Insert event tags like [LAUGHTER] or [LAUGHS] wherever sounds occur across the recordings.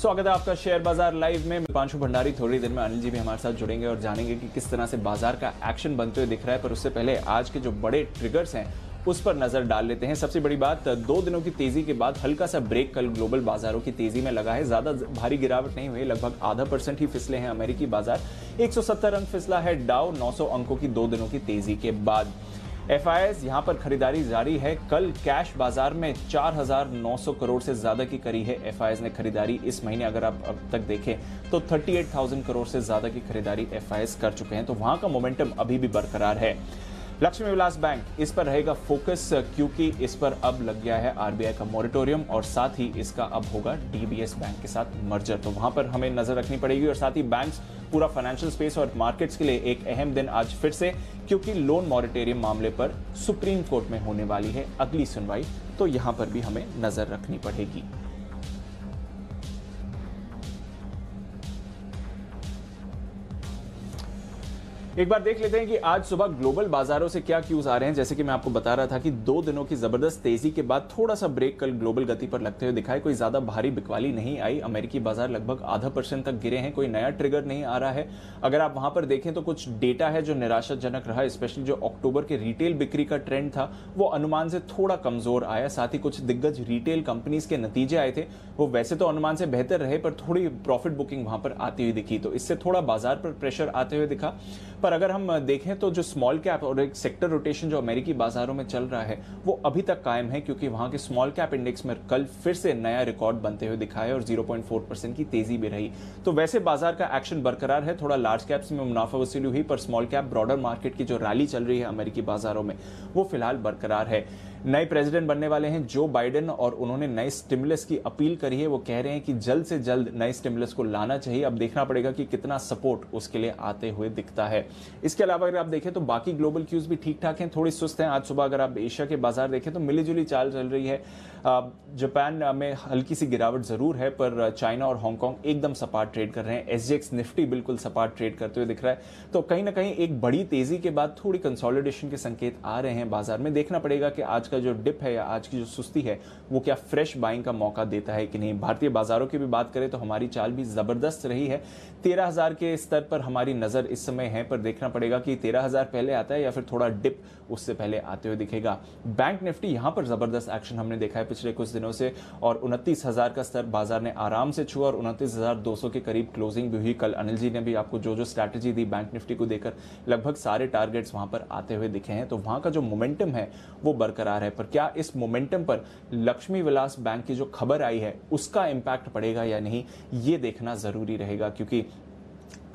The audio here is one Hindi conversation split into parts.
स्वागत है आपका शेयर बाजार लाइव में पांशु भंडारी थोड़ी देर में अनिल जी भी हमारे साथ जुड़ेंगे और जानेंगे कि किस तरह से बाजार का एक्शन बनते हुए दिख रहा है पर उससे पहले आज के जो बड़े ट्रिगर्स हैं उस पर नजर डाल लेते हैं सबसे बड़ी बात दो दिनों की तेजी के बाद हल्का सा ब्रेक कल ग्लोबल बाजारों की तेजी में लगा है ज्यादा भारी गिरावट नहीं हुई लगभग आधा परसेंट ही फिसले हैं अमेरिकी बाजार 170 अंक फिसला है डाउ 900 अंकों की दो दिनों की तेजी के बाद एफ आई एस यहाँ पर खरीदारी जारी है कल कैश बाजार में 4,900 करोड़ से ज़्यादा की करी है एफ आई एस ने खरीदारी इस महीने अगर आप अब तक देखें तो 38,000 करोड़ से ज़्यादा की खरीदारी एफ आई एस कर चुके हैं तो वहां का मोमेंटम अभी भी बरकरार है लक्ष्मी विलास बैंक इस पर रहेगा फोकस क्योंकि इस पर अब लग गया है आरबीआई का मॉरिटोरियम और साथ ही इसका अब होगा डीबीएस बैंक के साथ मर्जर तो वहां पर हमें नजर रखनी पड़ेगी और साथ ही बैंक्स पूरा फाइनेंशियल स्पेस और मार्केट्स के लिए एक अहम दिन आज फिर से क्योंकि लोन मॉरिटोरियम मामले पर सुप्रीम कोर्ट में होने वाली है अगली सुनवाई तो यहां पर भी हमें नजर रखनी पड़ेगी एक बार देख लेते हैं कि आज सुबह ग्लोबल बाजारों से क्या क्यूज आ रहे हैं जैसे कि मैं आपको बता रहा था कि दो दिनों की जबरदस्त तेजी के बाद थोड़ा सा ब्रेक कल ग्लोबल गति पर लगते हुए दिखाई कोई ज्यादा भारी बिकवाली नहीं आई अमेरिकी बाजार लगभग आधा परसेंट तक गिरे हैं कोई नया ट्रिगर नहीं आ रहा है अगर आप वहां पर देखें तो कुछ डेटा है जो निराशाजनक रहा स्पेशली जो अक्टूबर के रिटेल बिक्री का ट्रेंड था वो अनुमान से थोड़ा कमजोर आया साथ ही कुछ दिग्गज रिटेल कंपनीज के नतीजे आए थे वो वैसे तो अनुमान से बेहतर रहे पर थोड़ी प्रॉफिट बुकिंग वहां पर आती हुई दिखी तो इससे थोड़ा बाजार पर प्रेशर आते हुए दिखा पर पर अगर हम देखें तो जो स्मॉल कैप और एक सेक्टर रोटेशन जो अमेरिकी बाजारों में चल रहा है वो अभी तक कायम है क्योंकि वहां के स्मॉल कैप इंडेक्स में कल फिर से नया रिकॉर्ड बनते हुए दिखा और 0.4 परसेंट की तेजी भी रही तो वैसे बाजार का एक्शन बरकरार है थोड़ा लार्ज कैप्स में मुनाफा वसूली हुई पर स्मॉल कैप ब्रॉडर मार्केट की जो रैली चल रही है अमेरिकी बाजारों में वो फिलहाल बरकरार है नए प्रेसिडेंट बनने वाले हैं जो बाइडेन और उन्होंने नए स्टिमुलस की अपील करी है वो कह रहे हैं कि जल्द से जल्द नए स्टिमुलस को लाना चाहिए अब देखना पड़ेगा कि कितना सपोर्ट उसके लिए आते हुए दिखता है इसके अलावा अगर आप देखें तो बाकी ग्लोबल क्यूज भी ठीक ठाक हैं थोड़ी सुस्त हैं आज सुबह अगर आप एशिया के बाजार देखें तो मिली जुली चाल चल रही है जापान में हल्की सी गिरावट ज़रूर है पर चाइना और हांगकॉन्ग एकदम सपाट ट्रेड कर रहे हैं एस निफ्टी बिल्कुल सपाट ट्रेड करते हुए दिख रहा है तो कहीं ना कहीं एक बड़ी तेज़ी के बाद थोड़ी कंसोलिडेशन के संकेत आ रहे हैं बाजार में देखना पड़ेगा कि आज का जो डिप है या आज की जो सुस्ती है वो क्या फ्रेश बाइंग का मौका देता है कि नहीं भारतीय बाजारों की भी बात करें तो हमारी चाल भी ज़बरदस्त रही है तेरह हज़ार के स्तर पर हमारी नज़र इस समय है पर देखना पड़ेगा कि तेरह हज़ार पहले आता है या फिर थोड़ा डिप उससे पहले आते हुए दिखेगा बैंक निफ्टी यहां पर ज़बरदस्त एक्शन हमने देखा है पिछले कुछ दिनों से और उनतीस हज़ार का स्तर बाजार ने आराम से छुआ और उनतीस हज़ार दो सौ के करीब क्लोजिंग भी हुई कल अनिल जी ने भी आपको जो जो स्ट्रैटेजी दी बैंक निफ्टी को देकर लगभग सारे टारगेट्स वहां पर आते हुए दिखे हैं तो वहां का जो मोमेंटम है वो बरकरार है पर क्या इस मोमेंटम पर लक्ष्मी विलास बैंक की जो खबर आई है उसका इंपैक्ट पड़ेगा या नहीं ये देखना ज़रूरी रहेगा क्योंकि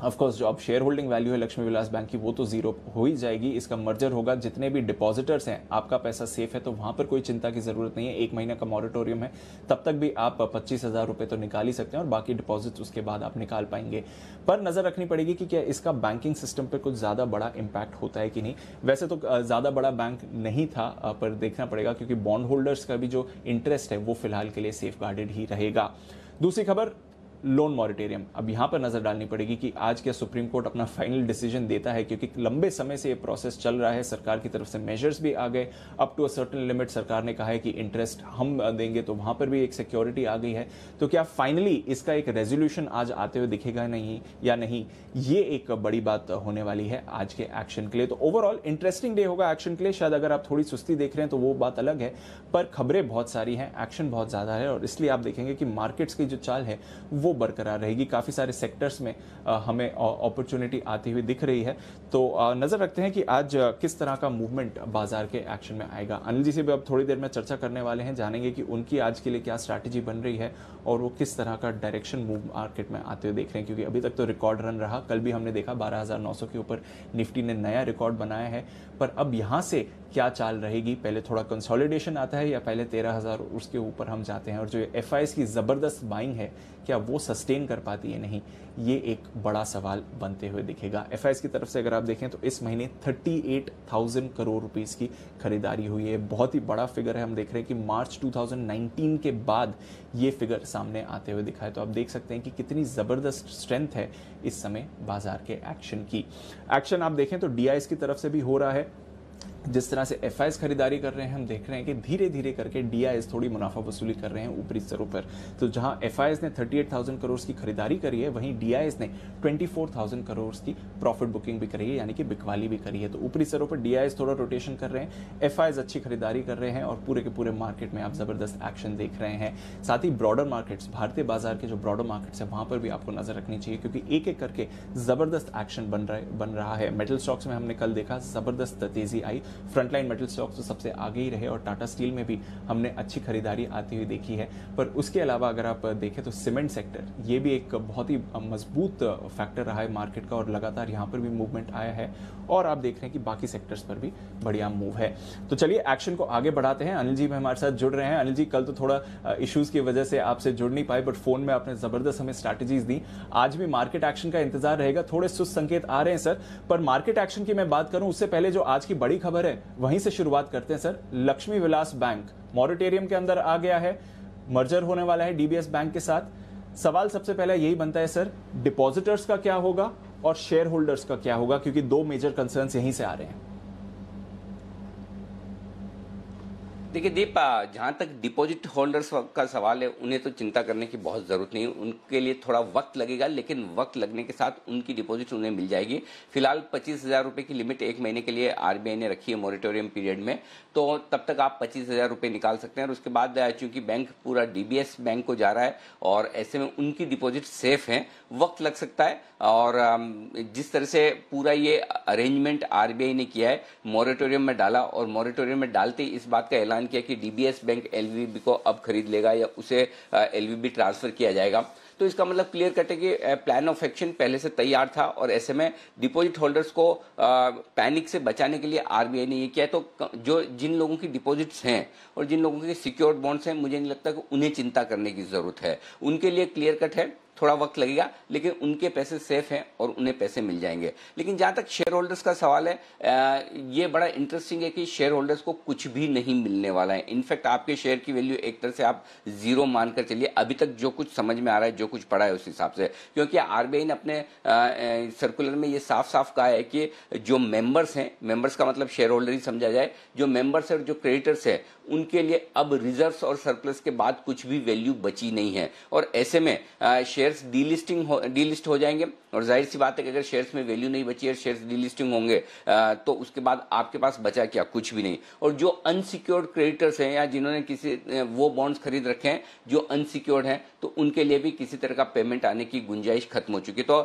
ऑफकोर्स जो अब शेयर होल्डिंग वैल्यू है लक्ष्मी विलास बैंक की वो तो जीरो हो ही जाएगी इसका मर्जर होगा जितने भी डिपॉजिटर्स हैं आपका पैसा सेफ है तो वहां पर कोई चिंता की ज़रूरत नहीं है एक महीने का मॉरिटोरियम है तब तक भी आप पच्चीस हज़ार रुपये तो निकाल ही सकते हैं और बाकी डिपॉजिट उसके बाद आप निकाल पाएंगे पर नज़र रखनी पड़ेगी कि क्या इसका बैंकिंग सिस्टम पर कुछ ज़्यादा बड़ा इम्पैक्ट होता है कि नहीं वैसे तो ज़्यादा बड़ा बैंक नहीं था पर देखना पड़ेगा क्योंकि बॉन्ड होल्डर्स का भी जो इंटरेस्ट है वो फिलहाल के लिए सेफ गार्डेड ही रहेगा दूसरी खबर लोन मॉरिटेरियम अब यहाँ पर नज़र डालनी पड़ेगी कि आज क्या सुप्रीम कोर्ट अपना फाइनल डिसीजन देता है क्योंकि लंबे समय से ये प्रोसेस चल रहा है सरकार की तरफ से मेजर्स भी आ गए up to a certain limit सरकार ने कहा है कि इंटरेस्ट हम देंगे तो वहां पर भी एक सिक्योरिटी आ गई है तो क्या फाइनली इसका एक रेजोल्यूशन आज आते हुए दिखेगा नहीं या नहीं ये एक बड़ी बात होने वाली है आज के एक्शन के लिए तो ओवरऑल इंटरेस्टिंग डे होगा एक्शन के लिए शायद अगर आप थोड़ी सुस्ती देख रहे हैं तो वो बात अलग है पर खबरें बहुत सारी हैं एक्शन बहुत ज़्यादा है और इसलिए आप देखेंगे कि मार्केट्स की जो चाल है वो बरकरार रहेगी काफ़ी सारे सेक्टर्स में हमें अपॉर्चुनिटी आती हुई दिख रही है तो नज़र रखते हैं कि आज किस तरह का मूवमेंट बाजार के एक्शन में आएगा अनिल जी से भी अब थोड़ी देर में चर्चा करने वाले हैं जानेंगे कि उनकी आज के लिए क्या स्ट्रैटेजी बन रही है और वो किस तरह का डायरेक्शन मूव मार्केट में आते हुए देख रहे हैं क्योंकि अभी तक तो रिकॉर्ड रन रहा कल भी हमने देखा बारह के ऊपर निफ्टी ने नया रिकॉर्ड बनाया है पर अब यहाँ से क्या चाल रहेगी पहले थोड़ा कंसोलिडेशन आता है या पहले तेरह हज़ार उसके ऊपर हम जाते हैं और जो एफ की ज़बरदस्त बाइंग है क्या वो सस्टेन कर पाती है नहीं ये एक बड़ा सवाल बनते हुए दिखेगा एफ की तरफ से अगर आप देखें तो इस महीने thirty eight thousand crore rupees की खरीदारी हुई है बहुत ही बड़ा फिगर है हम देख रहे हैं कि मार्च टू के बाद ये फिगर सामने आते हुए दिखा है तो आप देख सकते हैं कि कितनी ज़बरदस्त स्ट्रेंथ है इस समय बाजार के एक्शन की एक्शन आप देखें तो डी की तरफ से भी हो रहा है जिस तरह से एफ खरीदारी कर रहे हैं हम देख रहे हैं कि धीरे धीरे करके डी थोड़ी मुनाफा वसूली कर रहे हैं ऊपरी स्तरों पर तो जहां एफ ने 38,000 करोड़ की खरीदारी करी है वहीं डी ने 24,000 करोड़ की प्रॉफिट बुकिंग भी करी है यानी कि बिकवाली भी करी है तो ऊपरी स्तरों पर डी थोड़ा रोटेशन कर रहे हैं एफ अच्छी खरीदारी कर रहे हैं और पूरे के पूरे मार्केट में आप ज़बरदस्त एक्शन देख रहे हैं साथ ही ब्रॉडर मार्केट्स भारतीय बाजार के जो ब्रॉडर मार्केट्स हैं वहाँ पर भी आपको नज़र रखनी चाहिए क्योंकि एक एक करके ज़बरदस्त एक्शन बन बन रहा है मेटल स्टॉक्स में हमने कल देखा ज़बरदस्त तेज़ी आई फ्रंटलाइन मेटल स्टॉक्स तो सबसे आगे ही रहे और टाटा स्टील में भी हमने अच्छी खरीदारी आती हुई देखी है पर उसके अलावा अगर आप देखें तो सीमेंट सेक्टर ये भी एक बहुत ही मजबूत फैक्टर रहा है मार्केट का और लगातार यहाँ पर भी मूवमेंट आया है और आप देख रहे हैं कि बाकी सेक्टर्स पर भी बढ़िया मूव है तो चलिए एक्शन को आगे बढ़ाते हैं अनिल जी भी हमारे साथ जुड़ रहे हैं अनिल जी कल तो थोड़ा इश्यूज की वजह से आपसे जुड़ नहीं पाए बट फोन में आपने जबरदस्त हमें स्ट्रैटेजीज दी आज भी मार्केट एक्शन का इंतजार रहेगा थोड़े सुस्त संकेत आ रहे हैं सर पर मार्केट एक्शन की मैं बात करूं उससे पहले जो आज की बड़ी खबर खबर है वहीं से शुरुआत करते हैं sir Lakshmi Vilas Bank moratorium के अंदर आ गया है मर्जर होने वाला है डीबीएस बैंक के साथ सवाल सबसे पहले यही बनता है सर डिपॉजिटर्स का क्या होगा और शेयर होल्डर्स का क्या होगा क्योंकि दो मेजर कंसर्न यहीं से आ रहे हैं देखिए दीप जहाँ तक डिपॉजिट होल्डर्स का सवाल है उन्हें तो चिंता करने की बहुत ज़रूरत नहीं उनके लिए थोड़ा वक्त लगेगा लेकिन वक्त लगने के साथ उनकी डिपॉजिट उन्हें मिल जाएगी फिलहाल पच्चीस हज़ार रुपये की लिमिट एक महीने के लिए आरबीआई ने रखी है मॉरिटोरियम पीरियड में तो तब तक आप पच्चीस हज़ार रुपये निकाल सकते हैं और उसके बाद चूंकि बैंक पूरा डीबीएस बैंक को जा रहा है और ऐसे में उनकी डिपॉजिट सेफ है वक्त लग सकता है और जिस तरह से पूरा ये अरेंजमेंट आरबीआई ने किया है मॉरिटोरियम में डाला और मॉरिटोरियम में डालते ही इस बात का ऐलान ऐलान किया कि डीबीएस बैंक एलवीबी को अब खरीद लेगा या उसे एलवीबी ट्रांसफर किया जाएगा तो इसका मतलब क्लियर कट है कि प्लान ऑफ एक्शन पहले से तैयार था और ऐसे में डिपॉजिट होल्डर्स को पैनिक से बचाने के लिए आरबीआई ने ये किया तो जो जिन लोगों की डिपॉजिट्स हैं और जिन लोगों के सिक्योर्ड बॉन्ड्स हैं मुझे नहीं लगता कि उन्हें चिंता करने की जरूरत है उनके लिए क्लियर कट है थोड़ा वक्त लगेगा लेकिन उनके पैसे सेफ हैं और उन्हें पैसे मिल जाएंगे लेकिन जहां तक शेयर होल्डर्स का सवाल है ये बड़ा इंटरेस्टिंग है कि शेयर होल्डर्स को कुछ भी नहीं मिलने वाला है इनफैक्ट आपके शेयर की वैल्यू एक तरह से आप जीरो मानकर चलिए अभी तक जो कुछ समझ में आ रहा है जो कुछ पड़ा है उस हिसाब से क्योंकि आरबीआई ने अपने सर्कुलर में ये साफ साफ कहा है कि जो मेंबर्स हैं मेंबर्स का मतलब शेयर होल्डर ही समझा जाए जो मेंबर्स है और जो क्रेडिटर्स है उनके लिए अब रिजर्व्स और सरप्लस के बाद कुछ भी वैल्यू बची नहीं है और ऐसे में शेयर्स डीलिस्टिंग डीलिस्ट हो जाएंगे और जाहिर सी बात है कि अगर शेयर्स में वैल्यू नहीं बची है शेयर्स डिलिस्टिंग होंगे तो उसके बाद आपके पास बचा क्या कुछ भी नहीं और जो अनसिक्योर्ड क्रेडिटर्स हैं या जिन्होंने किसी वो बॉन्ड्स खरीद रखे हैं जो अनसिक्योर्ड हैं तो उनके लिए भी किसी तरह का पेमेंट आने की गुंजाइश खत्म हो चुकी तो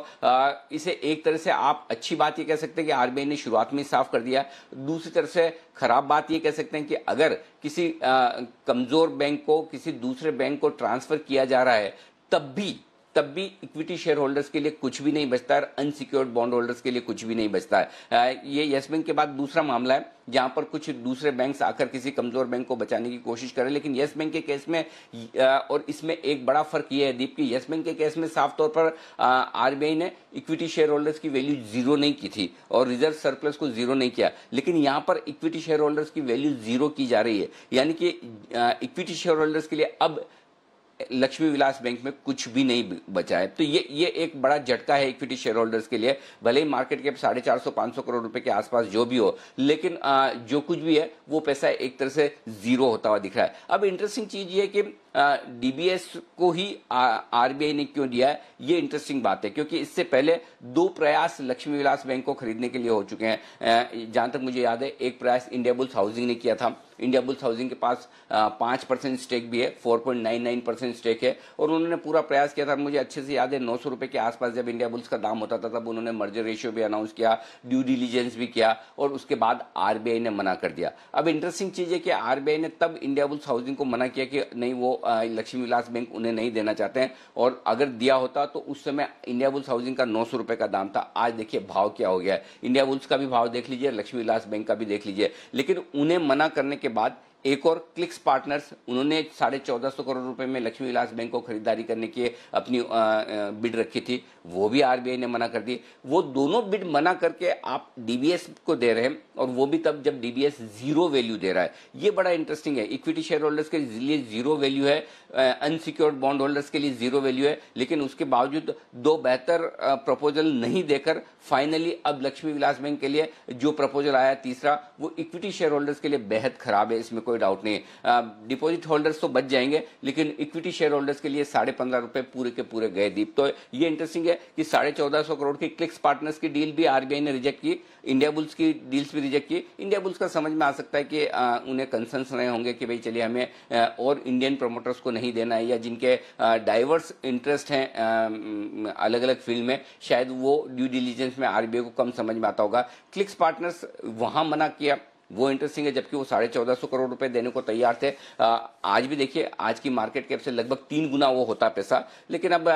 इसे एक तरह से आप अच्छी बात ये कह सकते हैं कि आरबीआई ने शुरुआत में साफ कर दिया दूसरी तरफ से खराब बात यह कह सकते हैं कि अगर किसी कमजोर बैंक को किसी दूसरे बैंक को ट्रांसफर किया जा रहा है तब भी तब भी इक्विटी शेयर होल्डर्स के लिए कुछ भी नहीं बचता है अनसिक्योर्ड बॉन्ड होल्डर्स के लिए कुछ भी नहीं बचता है ये येस बैंक के बाद दूसरा मामला है जहां पर कुछ दूसरे बैंक्स आकर किसी कमजोर बैंक को बचाने की कोशिश कर रहे हैं लेकिन येस बैंक के केस में और इसमें एक बड़ा फर्क यह है दीप की येस बैंक के केस में साफ तौर पर आरबीआई ने इक्विटी शेयर होल्डर्स की वैल्यू जीरो नहीं की थी और रिजर्व सरप्लस को जीरो नहीं किया लेकिन यहां पर इक्विटी शेयर होल्डर्स की वैल्यू जीरो की जा रही है यानी कि इक्विटी शेयर होल्डर्स के लिए अब लक्ष्मी विलास बैंक में कुछ भी नहीं बचा है तो ये ये एक बड़ा झटका है इक्विटी शेयर होल्डर्स के लिए भले ही मार्केट कैप साढ़े चार सौ पांच सौ करोड़ रुपए के आसपास जो भी हो लेकिन जो कुछ भी है वो पैसा एक तरह से जीरो होता हुआ दिख रहा है अब इंटरेस्टिंग चीज ये कि डीबीएस को ही आरबीआई ने क्यों दिया है ये इंटरेस्टिंग बात है क्योंकि इससे पहले दो प्रयास लक्ष्मी विलास बैंक को खरीदने के लिए हो चुके हैं जहां तक मुझे याद है एक प्रयास इंडिया बुल्स हाउसिंग ने किया था इंडिया बुल्स हाउसिंग के पास पांच परसेंट स्टेक भी है four point nine nine percent stake है और उन्होंने पूरा प्रयास किया था मुझे अच्छे से याद है नौ सौ रुपए के आसपास जब इंडिया बुल्स का दाम होता था तब उन्होंने मर्जर रेशियो भी अनाउंस किया ड्यू डिलीजेंस भी किया और उसके बाद आरबीआई ने मना कर दिया अब इंटरेस्टिंग चीज है कि आरबीआई ने तब इंडिया बुल्स हाउसिंग को मना किया कि नहीं वो लक्ष्मी विलास बैंक उन्हें नहीं देना चाहते हैं और अगर दिया होता तो उस समय इंडिया बुल्स हाउसिंग का नौ सौ का दाम था आज देखिए भाव क्या हो गया है इंडिया बुल्स का भी भाव देख लीजिए लक्ष्मी विलास बैंक का भी देख लीजिए लेकिन उन्हें मना करने के बाद एक और क्लिक्स पार्टनर्स उन्होंने साढ़े चौदह सौ करोड़ रुपए में लक्ष्मी विलास बैंक को खरीदारी करने की अपनी बिड रखी थी वो भी आरबीआई ने मना कर दी वो दोनों बिड मना करके आप डीबीएस को दे रहे हैं और वो भी तब जब डीबीएस जीरो वैल्यू दे रहा है ये बड़ा इंटरेस्टिंग है इक्विटी शेयर होल्डर्स के लिए जीरो वैल्यू है अनसिक्योर्ड बॉन्ड होल्डर्स के लिए जीरो वैल्यू है लेकिन उसके बावजूद दो बेहतर प्रपोजल नहीं देकर फाइनली अब लक्ष्मी विलास बैंक के लिए जो प्रपोजल आया तीसरा वो इक्विटी शेयर होल्डर्स के लिए बेहद खराब है इसमें कोई डाउट नहीं है डिपॉजिट होल्डर्स तो बच जाएंगे लेकिन इक्विटी शेयर होल्डर्स के लिए साढ़े पंद्रह रुपए पूरे के पूरे गए दीप तो ये इंटरेस्टिंग है कि साढ़े चौदह सौ करोड़ की क्लिक्स पार्टनर्स की डील भी आरबीआई ने रिजेक्ट की इंडिया बुल्स की डील्स भी रिजेक्ट की इंडिया बुल्स का समझ में आ सकता है कि उन्हें कंसर्न रहे होंगे कि भाई चलिए हमें और इंडियन प्रमोटर्स को नहीं देना है या जिनके डाइवर्स इंटरेस्ट हैं अलग अलग फील्ड में शायद वो ड्यू डिलीजेंस में आरबीआई को कम समझ में आता होगा क्लिक्स पार्टनर्स वहां मना किया वो इंटरेस्टिंग है जबकि वो साढ़े चौदह सौ करोड़ रुपए देने को तैयार थे आज भी देखिए आज की मार्केट कैप से लगभग तीन गुना वो होता पैसा लेकिन अब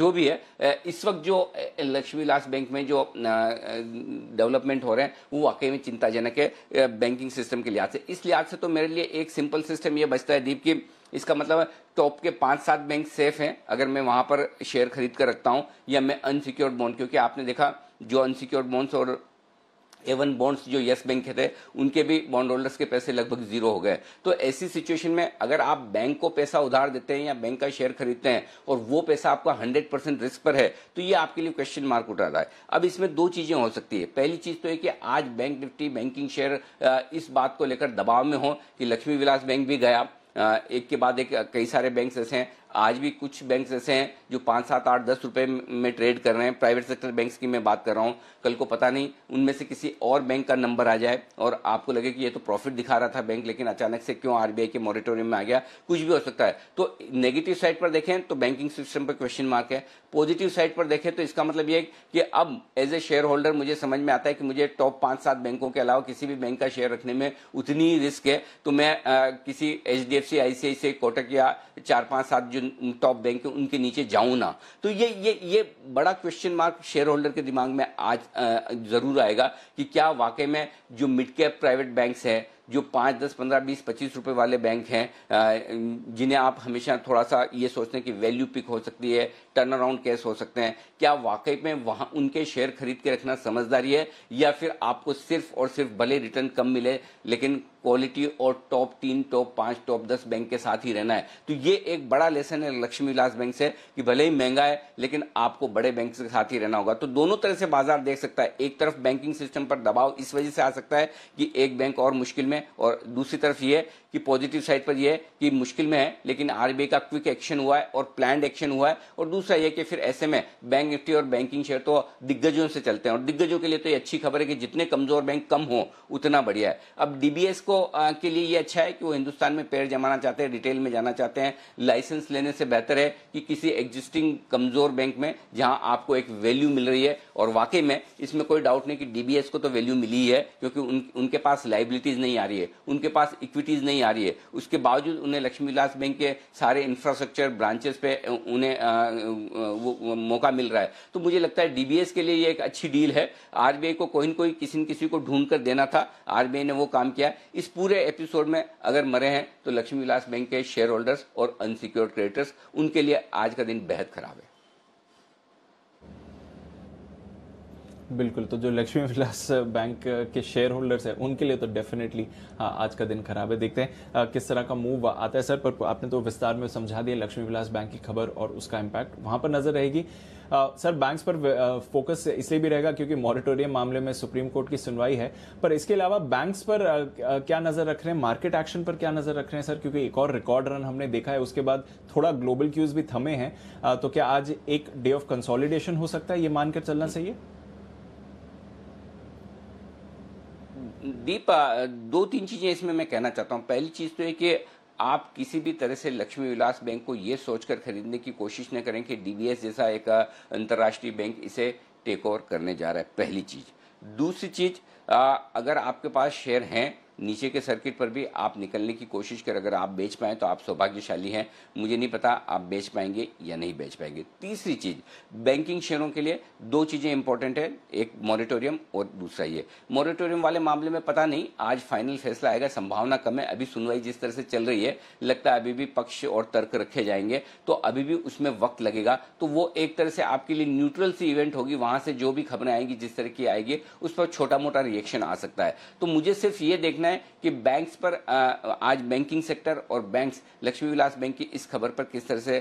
जो भी है इस वक्त जो लक्ष्मी विलास बैंक में जो डेवलपमेंट हो रहे हैं वो वाकई में चिंताजनक है बैंकिंग सिस्टम के लिहाज से इस लिहाज से तो मेरे लिए एक सिंपल सिस्टम ये बचता है दीप की इसका मतलब टॉप के पांच सात बैंक सेफ हैं अगर मैं वहां पर शेयर खरीद कर रखता हूं या मैं अनसिक्योर्ड बॉन्ड क्योंकि आपने देखा जो अनसिक्योर्ड बॉन्ड्स और एवन बॉन्ड्स जो येस बैंक के थे उनके भी बॉन्ड होल्डर्स के पैसे लगभग जीरो हो गए तो ऐसी सिचुएशन में अगर आप बैंक को पैसा उधार देते हैं या बैंक का शेयर खरीदते हैं और वो पैसा आपका हंड्रेड परसेंट रिस्क पर है तो ये आपके लिए क्वेश्चन मार्क उठा रहा है अब इसमें दो चीजें हो सकती है पहली चीज तो है कि आज बैंक निफ्टी बैंकिंग शेयर इस बात को लेकर दबाव में हो कि लक्ष्मी विलास बैंक भी गया एक के बाद एक कई सारे बैंक ऐसे हैं आज भी कुछ बैंक ऐसे हैं जो पाँच सात आठ दस रुपए में ट्रेड कर रहे हैं प्राइवेट सेक्टर बैंक्स की मैं बात कर रहा हूँ कल को पता नहीं उनमें से किसी और बैंक का नंबर आ जाए और आपको लगे कि ये तो प्रॉफिट दिखा रहा था बैंक लेकिन अचानक से क्यों आरबीआई के मॉरिटोरियम में आ गया कुछ भी हो सकता है तो नेगेटिव साइड पर देखें तो बैंकिंग सिस्टम पर क्वेश्चन मार्क है पॉजिटिव साइड पर देखें तो इसका मतलब ये कि अब एज ए शेयर होल्डर मुझे समझ में आता है कि मुझे टॉप पांच सात बैंकों के अलावा किसी भी बैंक का शेयर रखने में उतनी रिस्क है तो मैं किसी H D F C ICICI Kotak या चार पांच सात जो जो टॉप बैंक है उनके नीचे जाऊं ना तो ये ये ये बड़ा क्वेश्चन मार्क शेयर होल्डर के दिमाग में आज ज़रूर आएगा कि क्या वाकई में जो मिड कैप प्राइवेट बैंक्स हैं जो पाँच दस पंद्रह बीस पच्चीस रुपए वाले बैंक हैं जिन्हें आप हमेशा थोड़ा सा ये सोचते हैं कि वैल्यू पिक हो सकती है टर्न अराउंड कैश हो सकते हैं क्या वाकई में वहाँ उनके शेयर खरीद के रखना समझदारी है या फिर आपको सिर्फ और सिर्फ भले रिटर्न कम मिले लेकिन क्वालिटी और टॉप तीन टॉप पाँच टॉप दस बैंक के साथ ही रहना है तो ये एक बड़ा लेसन है लक्ष्मी विलास बैंक से कि भले ही महंगा है लेकिन आपको बड़े बैंक के साथ ही रहना होगा तो दोनों तरह से बाजार देख सकता है एक तरफ बैंकिंग सिस्टम पर दबाव इस वजह से आ सकता है कि एक बैंक और मुश्किल में और दूसरी तरफ ये कि पॉजिटिव साइड पर यह है कि मुश्किल में है लेकिन आरबीआई का क्विक एक्शन हुआ है और प्लान एक्शन हुआ है और दूसरा यह कि फिर ऐसे में बैंक निफ्टी और बैंकिंग शेयर तो दिग्गजों से चलते हैं और दिग्गजों के लिए तो ये अच्छी खबर है कि जितने कमजोर बैंक कम हो उतना बढ़िया है अब डीबीएस को आ, के लिए ये अच्छा है कि वो हिंदुस्तान में पैर जमाना चाहते हैं रिटेल में जाना चाहते हैं लाइसेंस लेने से बेहतर है कि किसी एग्जिस्टिंग कमजोर बैंक में जहां आपको एक वैल्यू मिल रही है और वाकई में इसमें कोई डाउट नहीं कि डीबीएस को तो वैल्यू मिली है क्योंकि उन, उनके पास लाइबिलिटीज नहीं आ रही है उनके पास इक्विटीज नहीं नहीं आ रही है उसके बावजूद उन्हें लक्ष्मी विलास बैंक के सारे इंफ्रास्ट्रक्चर ब्रांचेस पे उन्हें मौका मिल रहा है तो मुझे लगता है डीबीएस के लिए ये एक अच्छी डील है आरबीआई को कोई न कोई किसी न किसी को ढूंढ कर देना था आरबीआई ने वो काम किया इस पूरे एपिसोड में अगर मरे हैं तो लक्ष्मी विलास बैंक के शेयर होल्डर्स और अनसिक्योर्ड क्रेडिटर्स उनके लिए आज का दिन बेहद खराब है बिल्कुल तो जो लक्ष्मी विलास बैंक के शेयर होल्डर्स हैं उनके लिए तो डेफिनेटली हाँ, आज का दिन खराब है देखते हैं किस तरह का मूव आता है सर पर आपने तो विस्तार में समझा दिया लक्ष्मी विलास बैंक की खबर और उसका इम्पैक्ट वहाँ पर नजर रहेगी सर बैंक्स पर फोकस इसलिए भी रहेगा क्योंकि मॉरिटोरियम मामले में सुप्रीम कोर्ट की सुनवाई है पर इसके अलावा बैंक्स पर क्या नजर रख रहे हैं मार्केट एक्शन पर क्या नजर रख रहे हैं सर क्योंकि एक और रिकॉर्ड रन हमने देखा है उसके बाद थोड़ा ग्लोबल क्यूज भी थमे हैं तो क्या आज एक डे ऑफ कंसोलिडेशन हो सकता है ये मानकर चलना चाहिए दीपा दो तीन चीज़ें इसमें मैं कहना चाहता हूँ पहली चीज़ तो है कि आप किसी भी तरह से लक्ष्मी विलास बैंक को ये सोचकर खरीदने की कोशिश न करें कि डीबीएस जैसा एक अंतर्राष्ट्रीय बैंक इसे टेक ओवर करने जा रहा है पहली चीज़ दूसरी चीज़ अगर आपके पास शेयर हैं नीचे के सर्किट पर भी आप निकलने की कोशिश कर अगर आप बेच पाएँ तो आप सौभाग्यशाली हैं मुझे नहीं पता आप बेच पाएंगे या नहीं बेच पाएंगे तीसरी चीज़ बैंकिंग शेयरों के लिए दो चीज़ें इंपॉर्टेंट है एक मॉरिटोरियम और दूसरा ये मॉरिटोरियम वाले मामले में पता नहीं आज फाइनल फैसला आएगा संभावना कम है अभी सुनवाई जिस तरह से चल रही है लगता है अभी भी पक्ष और तर्क रखे जाएंगे तो अभी भी उसमें वक्त लगेगा तो वो एक तरह से आपके लिए न्यूट्रल सी इवेंट होगी वहां से जो भी खबरें आएंगी जिस तरह की आएगी उस पर छोटा मोटा रिएक्शन आ सकता है तो मुझे सिर्फ ये देखना है कि बैंक्स पर आज बैंकिंग सेक्टर और बैंक्स लक्ष्मी विलास बैंक की इस खबर पर किस तरह से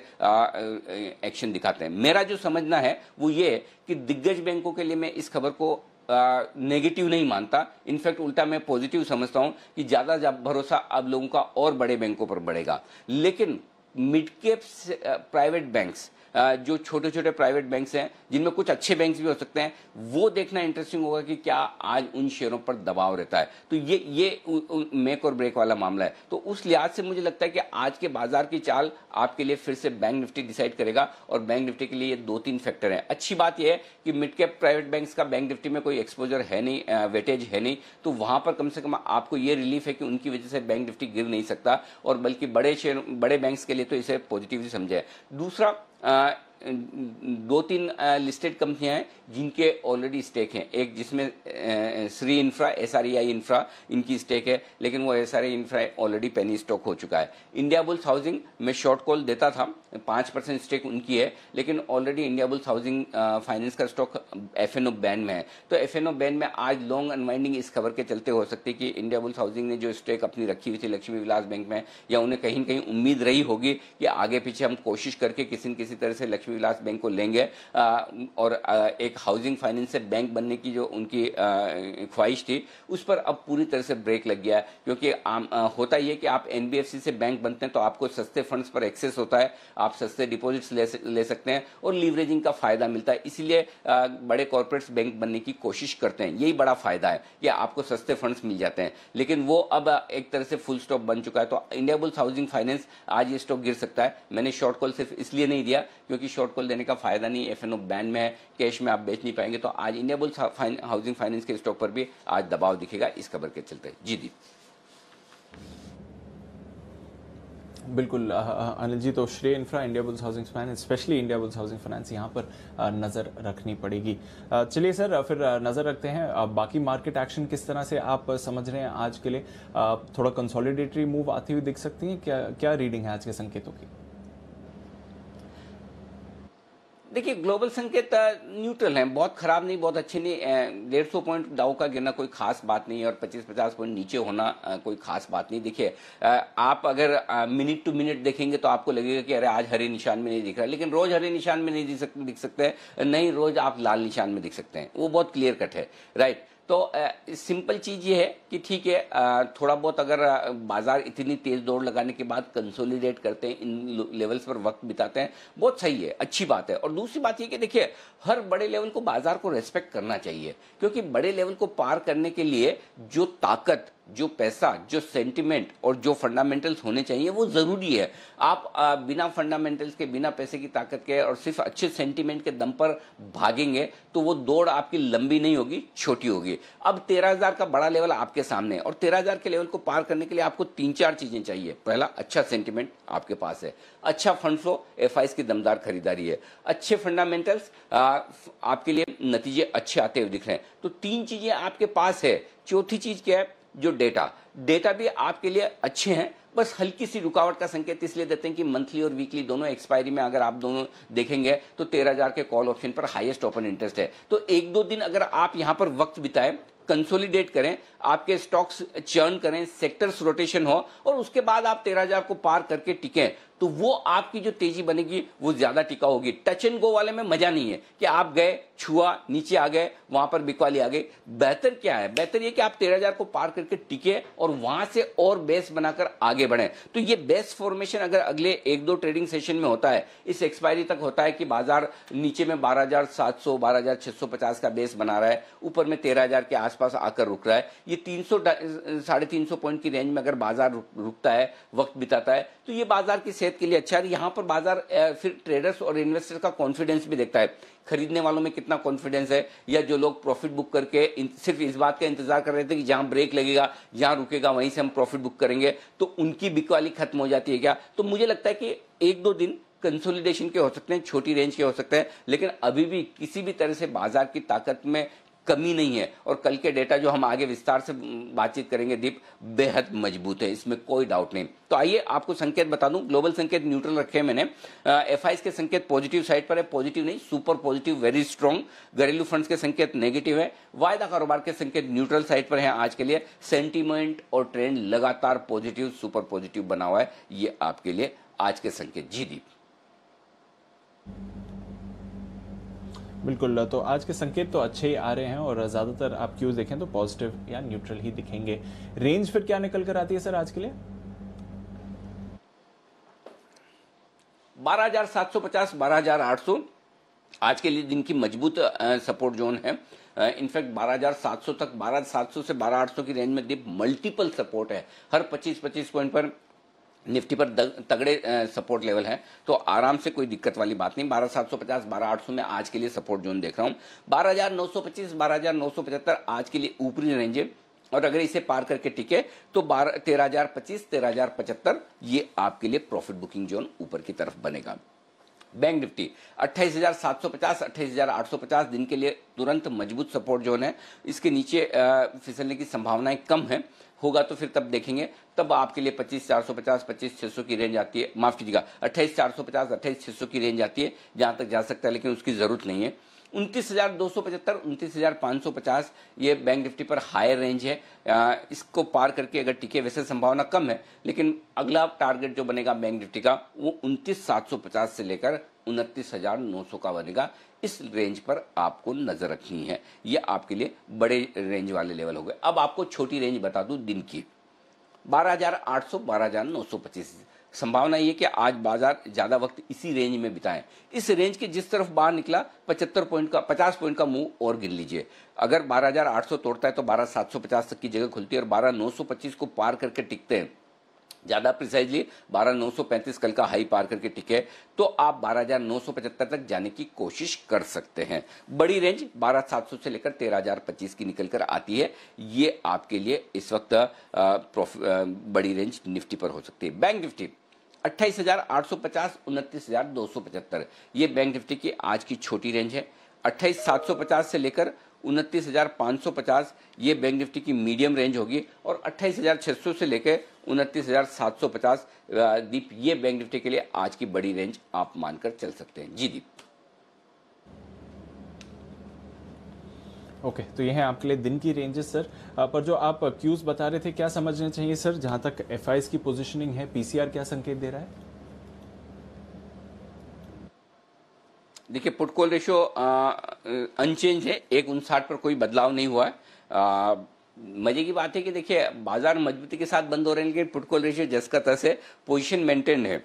एक्शन दिखाते हैं मेरा जो समझना है वो ये कि दिग्गज बैंकों के लिए मैं इस खबर को नेगेटिव नहीं मानता इनफैक्ट उल्टा मैं पॉजिटिव समझता हूं कि ज़्यादा भरोसा अब लोगों का और बड़े बैंकों पर बढ़ेगा लेकिन मिड कैप प्राइवेट बैंक्स जो छोटे छोटे प्राइवेट बैंक्स हैं जिनमें कुछ अच्छे बैंक्स भी हो सकते हैं वो देखना इंटरेस्टिंग होगा कि क्या आज उन शेयरों पर दबाव रहता है तो ये ये मेक और ब्रेक वाला मामला है तो उस लिहाज से मुझे लगता है कि आज के बाजार की चाल आपके लिए फिर से बैंक निफ्टी डिसाइड करेगा और बैंक निफ्टी के लिए दो तीन फैक्टर है अच्छी बात यह है कि मिड कैप प्राइवेट बैंक का बैंक निफ्टी में कोई एक्सपोजर है नहीं वेटेज है नहीं तो वहां पर कम से कम आपको ये रिलीफ है कि उनकी वजह से बैंक निफ्टी गिर नहीं सकता और बल्कि बड़े शेयर बड़े बैंक के लिए तो इसे पॉजिटिवली समझे दूसरा Uh, दो तीन लिस्टेड कंपनियां हैं जिनके ऑलरेडी स्टेक हैं एक जिसमें Srei Infra S R Infra इनकी स्टेक है लेकिन वो S R I Infra already penny stock हो चुका है इंडिया बुल्स हाउसिंग में शॉर्ट कॉल देता था पांच परसेंट स्टेक उनकी है लेकिन already Indiabulls housing finance का stock F N O ban में है तो एफ एन ओ बैन में आज लॉन्ग अनवाइंडिंग इस खबर के चलते हो सकती है कि इंडिया बुल्स हाउसिंग ने जो स्टेक अपनी रखी हुई थी लक्ष्मी विलास बैंक में या उन्हें कहीं कहीं उम्मीद रही होगी कि आगे पीछे हम कोशिश करके किसी न किसी तरह से लक्ष्मी लक्ष्मी विलास बैंक को लेंगे आ, और आ, एक हाउसिंग फाइनेंस से बैंक बनने की जो उनकी ख्वाहिश थी उस पर अब पूरी तरह से ब्रेक लग गया है क्योंकि आम आ, होता ही है कि आप एनबीएफसी से बैंक बनते हैं तो आपको सस्ते फंड्स पर एक्सेस होता है आप सस्ते डिपॉजिट्स ले, ले सकते हैं और लीवरेजिंग का फायदा मिलता है इसीलिए बड़े कॉरपोरेट्स बैंक बनने की कोशिश करते हैं यही बड़ा फायदा है कि आपको सस्ते फंड्स मिल जाते हैं लेकिन वो अब एक तरह से फुल स्टॉप बन चुका है तो इंडिया बुल्स हाउसिंग फाइनेंस आज ये स्टॉक गिर सकता है मैंने शॉर्ट कॉल सिर्फ इसलिए नहीं दिया क्योंकि शॉर्ट कॉल देने का फायदा नहीं एफ बैन में है कैश में आप बेच नहीं पाएंगे तो आज इनेबल हाउसिंग फाइनेंस के स्टॉक पर भी आज दबाव दिखेगा इस खबर के चलते जी दी बिल्कुल अनिल जी तो Srei Infra Indiabulls housing finance specially Indiabulls housing finance यहाँ पर नज़र रखनी पड़ेगी चलिए सर फिर नज़र रखते हैं बाकी मार्केट एक्शन किस तरह से आप समझ रहे हैं आज के लिए थोड़ा कंसोलिडेटरी मूव आती हुई दिख सकती हैं क्या क्या रीडिंग है आज के संकेतों की देखिए ग्लोबल संकेत न्यूट्रल हैं बहुत खराब नहीं बहुत अच्छे नहीं डेढ़ सौ पॉइंट दाऊ का गिरना कोई खास बात नहीं है और पच्चीस पचास पॉइंट नीचे होना कोई खास बात नहीं देखिए आप अगर मिनट टू मिनट देखेंगे तो आपको लगेगा कि अरे आज हरे निशान में नहीं दिख रहा लेकिन रोज हरे निशान में नहीं दिख सकते नहीं रोज आप लाल निशान में दिख सकते हैं वो बहुत क्लियर कट है राइट तो सिंपल चीज़ ये है कि ठीक है थोड़ा बहुत अगर बाज़ार इतनी तेज़ दौड़ लगाने के बाद कंसोलिडेट करते हैं इन लेवल्स पर वक्त बिताते हैं बहुत सही है अच्छी बात है और दूसरी बात ये कि देखिए हर बड़े लेवल को बाज़ार को रेस्पेक्ट करना चाहिए क्योंकि बड़े लेवल को पार करने के लिए जो ताकत जो पैसा जो सेंटिमेंट और जो फंडामेंटल्स होने चाहिए वो ज़रूरी है आप आ, बिना फंडामेंटल्स के बिना पैसे की ताकत के और सिर्फ अच्छे सेंटिमेंट के दम पर भागेंगे तो वो दौड़ आपकी लंबी नहीं होगी छोटी होगी अब तेरह हज़ार का बड़ा लेवल आपके सामने है और तेरह हज़ार के लेवल को पार करने के लिए आपको तीन चार चीज़ें चाहिए पहला अच्छा सेंटिमेंट आपके पास है अच्छा फंड फ्लो एफ की दमदार खरीदारी है अच्छे फंडामेंटल्स आपके लिए नतीजे अच्छे आते हुए दिख रहे हैं तो तीन चीज़ें आपके पास है चौथी चीज़ क्या है जो डेटा डेटा भी आपके लिए अच्छे हैं बस हल्की सी रुकावट का संकेत इसलिए देते हैं कि मंथली और वीकली दोनों एक्सपायरी में अगर आप दोनों देखेंगे तो तेरह हजार के कॉल ऑप्शन पर हाईएस्ट ओपन इंटरेस्ट है तो एक दो दिन अगर आप यहां पर वक्त बिताएं कंसोलिडेट करें आपके स्टॉक्स चर्न करें सेक्टर्स रोटेशन हो और उसके बाद आप तेरह हजार को पार करके टिके तो वो आपकी जो तेजी बनेगी वो ज्यादा टिका होगी टच एंड गो वाले में मजा नहीं है कि आप गए छुआ नीचे आ गए वहां पर बिकवाली आ गई बेहतर क्या है बेहतर ये कि आप तेरह हजार को पार करके टिके और वहां से और बेस बनाकर आगे बढ़े तो ये बेस फॉर्मेशन अगर अगले एक दो ट्रेडिंग सेशन में होता है इस एक्सपायरी तक होता है कि बाजार नीचे में बारह हजार सात सौ बारह हजार छह सौ पचास का बेस बना रहा है ऊपर में तेरह हजार के आसपास आकर रुक रहा है ये तीन सौ साढ़े तीन सौ पॉइंट की रेंज में अगर बाजार रुकता है वक्त बिताता है तो ये बाजार की सेहत के लिए अच्छा है यहां पर बाजार फिर ट्रेडर्स और इन्वेस्टर का कॉन्फिडेंस भी देखता है खरीदने वालों में कितना कितना कॉन्फिडेंस है या जो लोग प्रॉफिट बुक करके सिर्फ इस बात का इंतजार कर रहे थे कि जहां ब्रेक लगेगा जहां रुकेगा वहीं से हम प्रॉफिट बुक करेंगे तो उनकी बिकवाली खत्म हो जाती है क्या तो मुझे लगता है कि एक दो दिन कंसोलिडेशन के हो सकते हैं छोटी रेंज के हो सकते हैं लेकिन अभी भी किसी भी तरह से बाजार की ताकत में कमी नहीं है और कल के डेटा जो हम आगे विस्तार से बातचीत करेंगे दीप बेहद मजबूत है इसमें कोई डाउट नहीं तो आइए आपको संकेत बता दूं ग्लोबल संकेत न्यूट्रल रखे हैं मैंने एफ के संकेत पॉजिटिव साइड पर है पॉजिटिव नहीं सुपर पॉजिटिव वेरी स्ट्रांग घरेलू फंड्स के संकेत नेगेटिव है वायदा कारोबार के संकेत न्यूट्रल साइड पर है आज के लिए सेंटिमेंट और ट्रेंड लगातार पॉजिटिव सुपर पॉजिटिव बना हुआ है ये आपके लिए आज के संकेत जी दीप बिल्कुल तो आज के संकेत तो अच्छे ही आ रहे हैं और ज़्यादातर आप क्यूज देखें तो पॉजिटिव या न्यूट्रल ही दिखेंगे रेंज फिर क्या निकल कर आती है सर आज के लिए 12,750, 12,800 आज के लिए दिन की मजबूत सपोर्ट जोन है इनफैक्ट 12,700 तक 12,700 से 12,800 की रेंज में दिप मल्टीपल सपोर्ट है हर 25-25 पॉइंट पर निफ्टी पर तगड़े सपोर्ट लेवल है तो आराम से कोई दिक्कत वाली बात नहीं बारह सात सौ पचास बारह आठ सौ में आज के लिए सपोर्ट जोन देख रहा हूँ बारह हजार नौ सौ पच्चीस बारह हजार नौ सौ पचहत्तर आज के लिए ऊपरी रेंज है और अगर इसे पार करके टिके तो बारह तेरह हजार पच्चीस तेरह हजार पचहत्तर ये आपके लिए प्रॉफिट बुकिंग जोन ऊपर की तरफ बनेगा बैंक निफ्टी 28,750 28,850 दिन के लिए तुरंत मजबूत सपोर्ट जोन है इसके नीचे फिसलने की संभावनाएं कम है होगा तो फिर तब देखेंगे तब आपके लिए 25,450, 25,600 की रेंज आती है माफ कीजिएगा 28,450, 28,600 की रेंज आती है जहां तक जा सकता है लेकिन उसकी जरूरत नहीं है उनतीस हज़ार दो सौ पचहत्तर उनतीस हज़ार पांच सौ पचास ये बैंक निफ्टी पर हायर रेंज है आ, इसको पार करके अगर टिके वैसे संभावना कम है लेकिन अगला टारगेट जो बनेगा बैंक निफ्टी का वो उनतीस सात सौ पचास से लेकर उनतीस हज़ार नौ सौ का बनेगा इस रेंज पर आपको नज़र रखनी है ये आपके लिए बड़े रेंज वाले लेवल हो गए अब आपको छोटी रेंज बता दूं दिन की 12,800 12,925 संभावना ये कि आज बाजार ज़्यादा वक्त इसी रेंज में बिताएं इस रेंज के जिस तरफ बाहर निकला 75 पॉइंट का 50 पॉइंट का मुंह और गिन लीजिए अगर 12,800 तोड़ता है तो 12,750 तक की जगह खुलती है और 12,925 को पार करके टिकते हैं ज़्यादा प्रिसाइजली 12935 कल का हाई पार करके टिके तो आप 12975 तक जाने की कोशिश कर सकते हैं बड़ी रेंज 12700 से लेकर 13025 की निकल कर आती है ये आपके लिए इस वक्त बड़ी रेंज निफ्टी पर हो सकती है बैंक निफ्टी अट्ठाईस हजार आठ सौ पचास उनतीस हजार दो सौ पचहत्तर बैंक निफ्टी की आज की छोटी रेंज है अट्ठाईस सात सौ पचास से लेकर उनतीस हज़ार पाँच सौ पचास ये बैंक निफ्टी की मीडियम रेंज होगी और अट्ठाईस हज़ार छः सौ से लेकर उनतीस हज़ार सात सौ पचास दीप ये बैंक निफ्टी के लिए आज की बड़ी रेंज आप मानकर चल सकते हैं जी दीप ओके okay, तो ये है आपके लिए दिन की रेंजेस सर पर जो आप क्यूज़ बता रहे थे क्या समझना चाहिए सर जहां तक एफ की पोजिशनिंग है पीसीआर क्या संकेत दे रहा है देखिए पुट कॉल रेशो अनचेंज है एक उनसाठ पर कोई बदलाव नहीं हुआ है मजे की बात है कि देखिए बाजार मजबूती के साथ बंद हो रहे हैं लेकिन पुट कॉल रेशियो जस का तस है पोजिशन मेंटेन है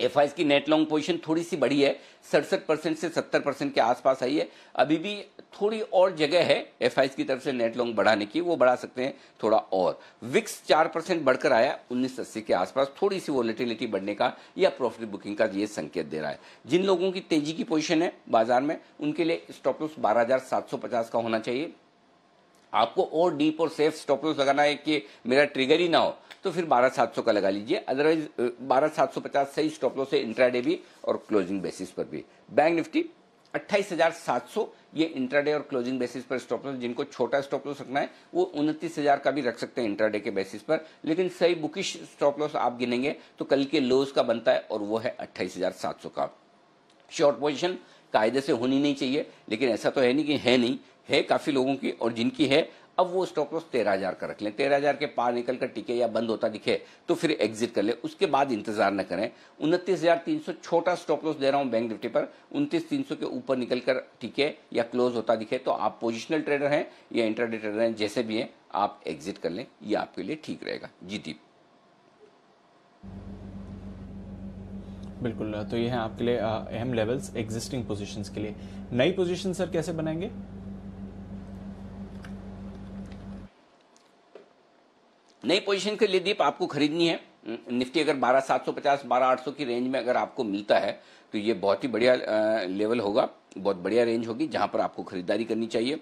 एफ की नेट लॉन्ग पोजीशन थोड़ी सी बढ़ी है सड़सठ परसेंट से सत्तर परसेंट के आसपास आई है अभी भी थोड़ी और जगह है एफ की तरफ से नेट लॉन्ग बढ़ाने की वो बढ़ा सकते हैं थोड़ा और विक्स चार परसेंट बढ़कर आया उन्नीस अस्सी के आसपास थोड़ी सी वॉलिटिलिटी बढ़ने का या प्रॉफिट बुकिंग का ये संकेत दे रहा है जिन लोगों की तेजी की पोजीशन है बाजार में उनके लिए स्टॉप लॉस बारह का होना चाहिए आपको और डीप और सेफ स्टॉप लॉस लगाना है कि मेरा ट्रिगर ही ना हो तो फिर बारह सात सौ का लगा लीजिए अदरवाइज बारह सात सौ पचास सही स्टॉप लॉस है इंट्राडे भी और क्लोजिंग बेसिस पर भी बैंक निफ्टी अट्ठाईस हजार सात सौ ये इंट्राडे और क्लोजिंग बेसिस पर स्टॉप लॉस जिनको छोटा स्टॉप लॉस रखना है वो उनतीस हजार का भी रख सकते हैं इंट्राडे के बेसिस पर लेकिन सही बुकिश स्टॉप लॉस आप गिनेंगे तो कल के लोज का बनता है और वो है अट्ठाईस हजार सात सौ का शॉर्ट पोजिशन कायदे से होनी नहीं चाहिए लेकिन ऐसा तो है नहीं कि है नहीं है काफ़ी लोगों की और जिनकी है अब वो स्टॉप लॉस तेरह हजार का रख लें तेरह हजार के पार निकल कर टिके या बंद होता दिखे तो फिर एग्जिट कर ले उसके बाद इंतजार न करें उनतीस हजार तीन सौ छोटा स्टॉप लॉस दे रहा हूं बैंक निफ्टी पर उनतीस तीन सौ के ऊपर निकल कर टिके या क्लोज होता दिखे तो आप पोजिशनल ट्रेडर हैं या इंटरडे ट्रेडर हैं जैसे भी हैं आप एग्जिट कर लें ये आपके लिए ठीक रहेगा जी दीप बिल्कुल तो ये है आपके लिए अहम लेवल्स एग्जिस्टिंग पोजिशन के लिए नई पोजिशन सर कैसे बनाएंगे नई पोजीशन लिए दीप आपको खरीदनी है हम्म, निफ्टी अगर बारह सात सौ पचास बारह आठ सौ की रेंज में अगर आपको मिलता है तो ये बहुत ही बढ़िया लेवल होगा बहुत बढ़िया रेंज होगी जहां पर आपको खरीदारी करनी चाहिए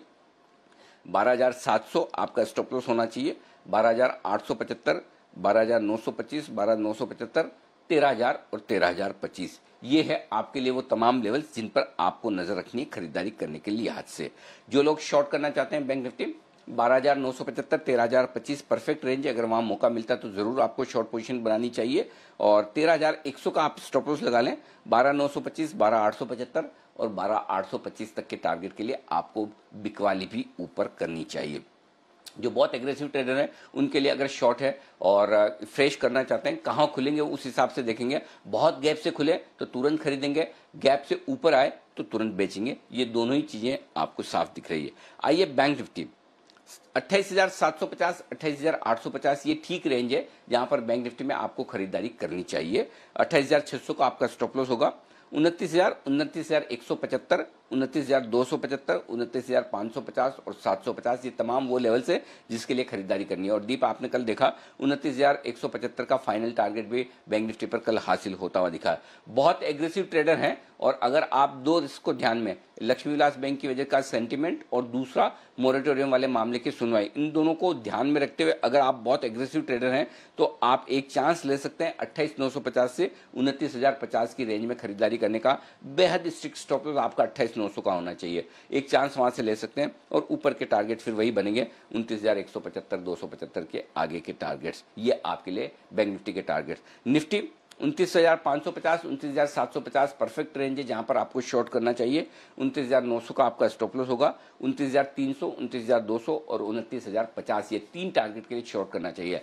बारह हजार सात सौ आपका स्टॉप लॉस होना चाहिए बारह हजार आठ सौ पचहत्तर बारह हजार नौ सौ पच्चीस बारह नौ सौ पचहत्तर तेरह हजार और तेरह हजार पच्चीस ये है आपके लिए वो तमाम लेवल जिन पर आपको नजर रखनी है खरीदारी करने के लिहाज से जो लोग शॉर्ट करना चाहते हैं बैंक निफ्टी बारह हजार नौ सौ पचहत्तर तेरह हजार पच्चीस परफेक्ट रेंज अगर वहां मौका मिलता तो ज़रूर आपको शॉर्ट पोजीशन बनानी चाहिए और तेरह हजार एक सौ का आप स्टॉप लॉस लगा लें बारह नौ सौ पच्चीस बारह आठ सौ पचहत्तर और बारह आठ सौ पच्चीस तक के टारगेट के लिए आपको बिकवाली भी ऊपर करनी चाहिए जो बहुत एग्रेसिव ट्रेडर हैं उनके लिए अगर शॉर्ट है और फ्रेश करना चाहते हैं कहाँ खुलेंगे उस हिसाब से देखेंगे बहुत गैप से खुले तो तुरंत खरीदेंगे गैप से ऊपर आए तो तुरंत बेचेंगे ये दोनों ही चीज़ें आपको साफ दिख रही है आइए बैंक निफ्टी अट्ठाईस हजार सात सौ पचास अट्ठाईस हजार आठ सौ पचास ये ठीक रेंज है जहां पर बैंक निफ्टी में आपको खरीदारी करनी चाहिए अट्ठाईस हजार छह सौ का आपका स्टॉप लॉस होगा उनतीस हजार उनतीस हजार एक सौ पचहत्तर उनतीस हज़ार दो सौ पचहत्तर उनतीस हज़ार सौ पचास और सात सौ पचास ये तमाम वो लेवल से जिसके लिए खरीदारी करनी है और दीप आपने कल देखा उनतीस हज़ार एक सौ पचहत्तर का फाइनल टारगेट भी बैंक निफ्टी पर कल हासिल होता हुआ दिखा बहुत एग्रेसिव ट्रेडर हैं और अगर आप दो रिस्क को ध्यान में लक्ष्मी विलास बैंक की वजह का सेंटीमेंट और दूसरा मोरेटोरियम वाले मामले की सुनवाई इन दोनों को ध्यान में रखते हुए अगर आप बहुत एग्रेसिव ट्रेडर हैं तो आप एक चांस ले सकते हैं अट्ठाईस नौ सौ पचास से उनतीस हजार पचास की रेंज में खरीदारी करने का बेहद स्ट्रिक्ट स्टॉप आपका अट्ठाईस नौ सौ का होना चाहिए एक चांस वहां से ले सकते हैं और ऊपर के टारगेट फिर वही बनेंगे उनतीस हज़ार एक सौ पचहत्तर दो सौ पचहत्तर के आगे के टारगेट्स ये आपके लिए बैंक निफ्टी के टारगेट्स निफ्टी उनतीस हज़ार पाँच सौ पचास उनतीस हज़ार सात सौ पचास परफेक्ट रेंज है जहां पर आपको शॉर्ट करना चाहिए उनतीस हज़ार नौ सौ का आपका स्टॉप लॉस होगा उनतीस हज़ार तीन सौ उनतीस हज़ार दो सौ और उनतीस हज़ार पचास ये तीन टारगेट के लिए शॉर्ट करना चाहिए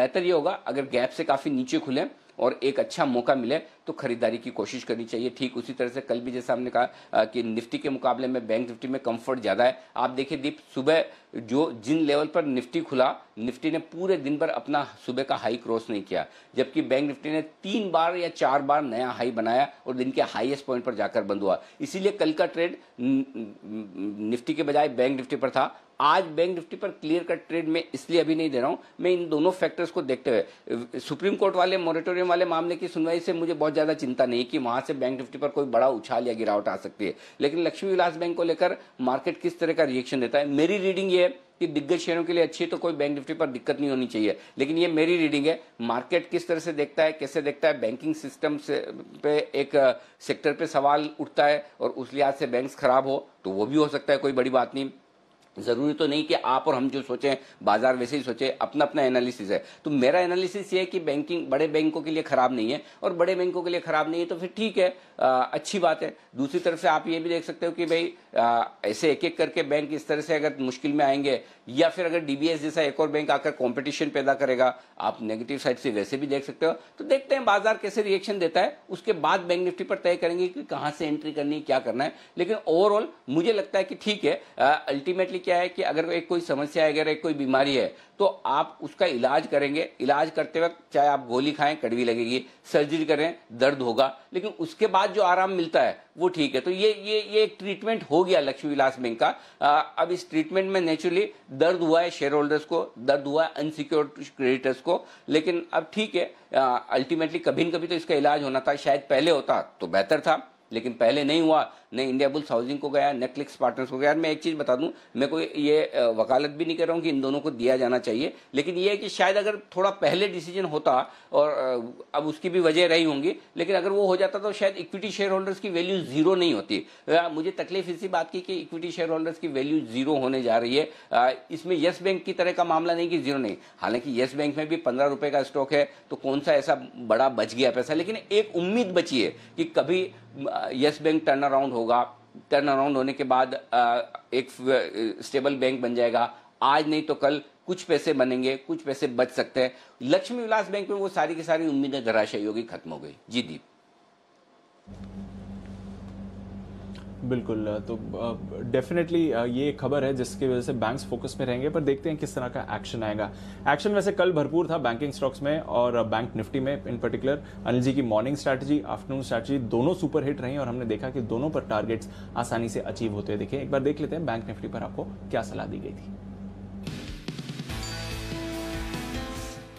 बेहतर ये होगा अगर गैप से काफ़ी नीचे खुले और एक अच्छा मौका मिले तो खरीदारी की कोशिश करनी चाहिए ठीक उसी तरह से कल भी जैसे हमने कहा कि निफ्टी के मुकाबले में बैंक निफ्टी में कंफर्ट ज़्यादा है आप देखिए दीप सुबह जो जिन लेवल पर निफ्टी खुला निफ्टी ने पूरे दिन भर अपना सुबह का हाई क्रॉस नहीं किया जबकि बैंक निफ्टी ने तीन बार या चार बार नया हाई बनाया और दिन के हाईएस्ट पॉइंट पर जाकर बंद हुआ इसीलिए कल का ट्रेड निफ्टी के बजाय बैंक निफ्टी पर था आज बैंक निफ्टी पर क्लियर कट ट्रेड में इसलिए अभी नहीं दे रहा हूं मैं इन दोनों फैक्टर्स को देखते हुए सुप्रीम कोर्ट वाले मॉरिटोरियम वाले मामले की सुनवाई से मुझे बहुत बहुत ज्यादा चिंता नहीं कि वहां से बैंक निफ्टी पर कोई बड़ा उछाल या गिरावट आ सकती है लेकिन लक्ष्मी विलास बैंक को लेकर मार्केट किस तरह का रिएक्शन देता है मेरी रीडिंग ये है कि दिग्गज शेयरों के लिए अच्छी है तो कोई बैंक निफ्टी पर दिक्कत नहीं होनी चाहिए लेकिन ये मेरी रीडिंग है मार्केट किस तरह से देखता है कैसे देखता है बैंकिंग सिस्टम से पे एक सेक्टर पे सवाल उठता है और उस लिहाज से बैंक्स खराब हो तो वो भी हो सकता है कोई बड़ी बात नहीं ज़रूरी तो नहीं कि आप और हम जो सोचें बाजार वैसे ही सोचे अपना अपना एनालिसिस है तो मेरा एनालिसिस ये है कि बैंकिंग बड़े बैंकों के लिए ख़राब नहीं है और बड़े बैंकों के लिए ख़राब नहीं है तो फिर ठीक है आ, अच्छी बात है दूसरी तरफ से आप ये भी देख सकते हो कि भाई ऐसे एक एक करके बैंक इस तरह से अगर मुश्किल में आएंगे या फिर अगर डीबीएस जैसा एक और बैंक आकर कॉम्पिटिशन पैदा करेगा आप नेगेटिव साइड से वैसे भी देख सकते हो तो देखते हैं बाजार कैसे रिएक्शन देता है उसके बाद बैंक निफ्टी पर तय करेंगे कि कहाँ से एंट्री करनी है क्या करना है लेकिन ओवरऑल मुझे लगता है कि ठीक है अल्टीमेटली क्या है कि अगर एक कोई समस्या है अगर एक कोई बीमारी है तो आप उसका इलाज करेंगे इलाज करते वक्त चाहे आप गोली खाएं कड़वी लगेगी सर्जरी करें दर्द होगा लेकिन उसके बाद जो आराम मिलता है वो ठीक है तो ये ये ये एक ट्रीटमेंट हो गया लक्ष्मी विलास बैंक का आ, अब इस ट्रीटमेंट में नेचुरली दर्द हुआ है शेयर होल्डर्स को दर्द हुआ है अनसिक्योर्ड क्रेडिटर्स को लेकिन अब ठीक है अल्टीमेटली कभी न कभी तो इसका इलाज होना था शायद पहले होता तो बेहतर था लेकिन पहले नहीं हुआ न इंडिया बुल्स हाउसिंग को गया नेटफ्लिक्स पार्टनर्स को गया मैं एक चीज़ बता दूं मैं कोई ये वकालत भी नहीं कर रहा हूं कि इन दोनों को दिया जाना चाहिए लेकिन ये है कि शायद अगर थोड़ा पहले डिसीजन होता और अब उसकी भी वजह रही होंगी लेकिन अगर वो हो जाता तो शायद इक्विटी शेयर होल्डर्स की वैल्यू जीरो नहीं होती मुझे तकलीफ इसी बात की कि इक्विटी शेयर होल्डर्स की वैल्यू जीरो होने जा रही है इसमें येस बैंक की तरह का मामला नहीं कि जीरो नहीं हालांकि येस बैंक में भी पंद्रह रुपए का स्टॉक है तो कौन सा ऐसा बड़ा बच गया पैसा लेकिन एक उम्मीद बची है कि कभी येस बैंक टर्न अराउंड होगा होगा टर्न अराउंड होने के बाद एक स्टेबल बैंक बन जाएगा आज नहीं तो कल कुछ पैसे बनेंगे कुछ पैसे बच सकते हैं लक्ष्मी विलास बैंक में वो सारी की सारी उम्मीदें धराशायी होगी खत्म हो गई जी दीप बिल्कुल तो डेफिनेटली ये खबर है जिसकी वजह से बैंक्स फोकस में रहेंगे पर देखते हैं किस तरह का एक्शन आएगा एक्शन वैसे कल भरपूर था बैंकिंग स्टॉक्स में और बैंक निफ्टी में इन पर्टिकुलर अनिल जी की मॉर्निंग स्ट्रैटेजी आफ्टरनून स्ट्रैटेजी दोनों सुपर हिट रही और हमने देखा कि दोनों पर टारगेट्स आसानी से अचीव होते दिखे एक बार देख लेते हैं बैंक निफ्टी पर आपको क्या सलाह दी गई थी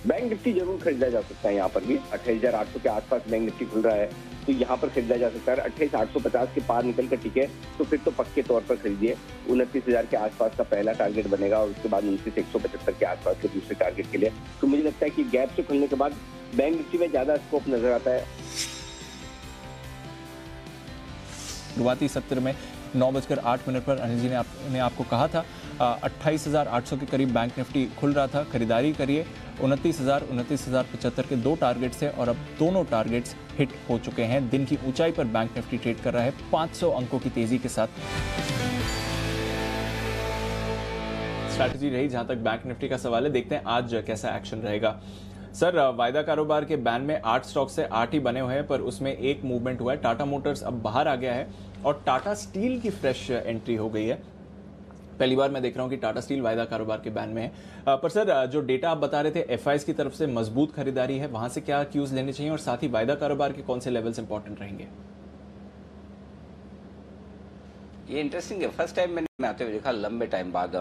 बैंक निफ्टी जरूर खरीदा जा सकता है यहाँ पर भी अट्ठाईस के आसपास बैंक निफ्टी खुल रहा है तो यहाँ पर खरीदा जा सकता है अट्ठाईस आठ सौ पचास के पार निकल कर टिके तो फिर तो पक्के तौर पर खरीदिए उनतीस हजार के आसपास का पहला टारगेट बनेगा और उसके बाद उनतीस एक सौ पचहत्तर के आसपास के दूसरे टारगेट के लिए तो मुझे लगता है कि गैप से खुलने के बाद बैंक निफ्टी में ज्यादा स्कोप नजर आता है शुरुआती सत्र में नौ बजकर आठ मिनट पर अनिल जी ने, आप, ने आपको कहा था अट्ठाईस हज़ार आठ सौ के करीब बैंक निफ्टी खुल रहा था खरीदारी करिए उनतीस हज़ार उनतीस हज़ार पचहत्तर के दो टारगेट्स हैं और अब दोनों टारगेट्स हिट हो चुके हैं दिन की ऊंचाई पर बैंक निफ्टी ट्रेड कर रहा है 500 अंकों की तेजी के साथ स्ट्रैटेजी रही जहां तक बैंक निफ्टी का सवाल है देखते हैं आज कैसा एक्शन रहेगा सर वायदा कारोबार के बैन में आठ स्टॉक से आठ ही बने हुए हैं पर उसमें एक मूवमेंट हुआ है टाटा मोटर्स अब बाहर आ गया है और टाटा स्टील की फ्रेश एंट्री हो गई है पहली बार मैं देख रहा हूँ कि टाटा स्टील वायदा कारोबार के बैन में है पर सर जो डेटा आप बता रहे थे एफ की तरफ से मजबूत खरीदारी है वहां से क्या क्यूज लेने चाहिए और साथ ही वायदा कारोबार के कौन से लेवल्स इंपॉर्टेंट रहेंगे ये इंटरेस्टिंग है फर्स्ट टाइम मैंने आते हुए देखा लंबे टाइम बाद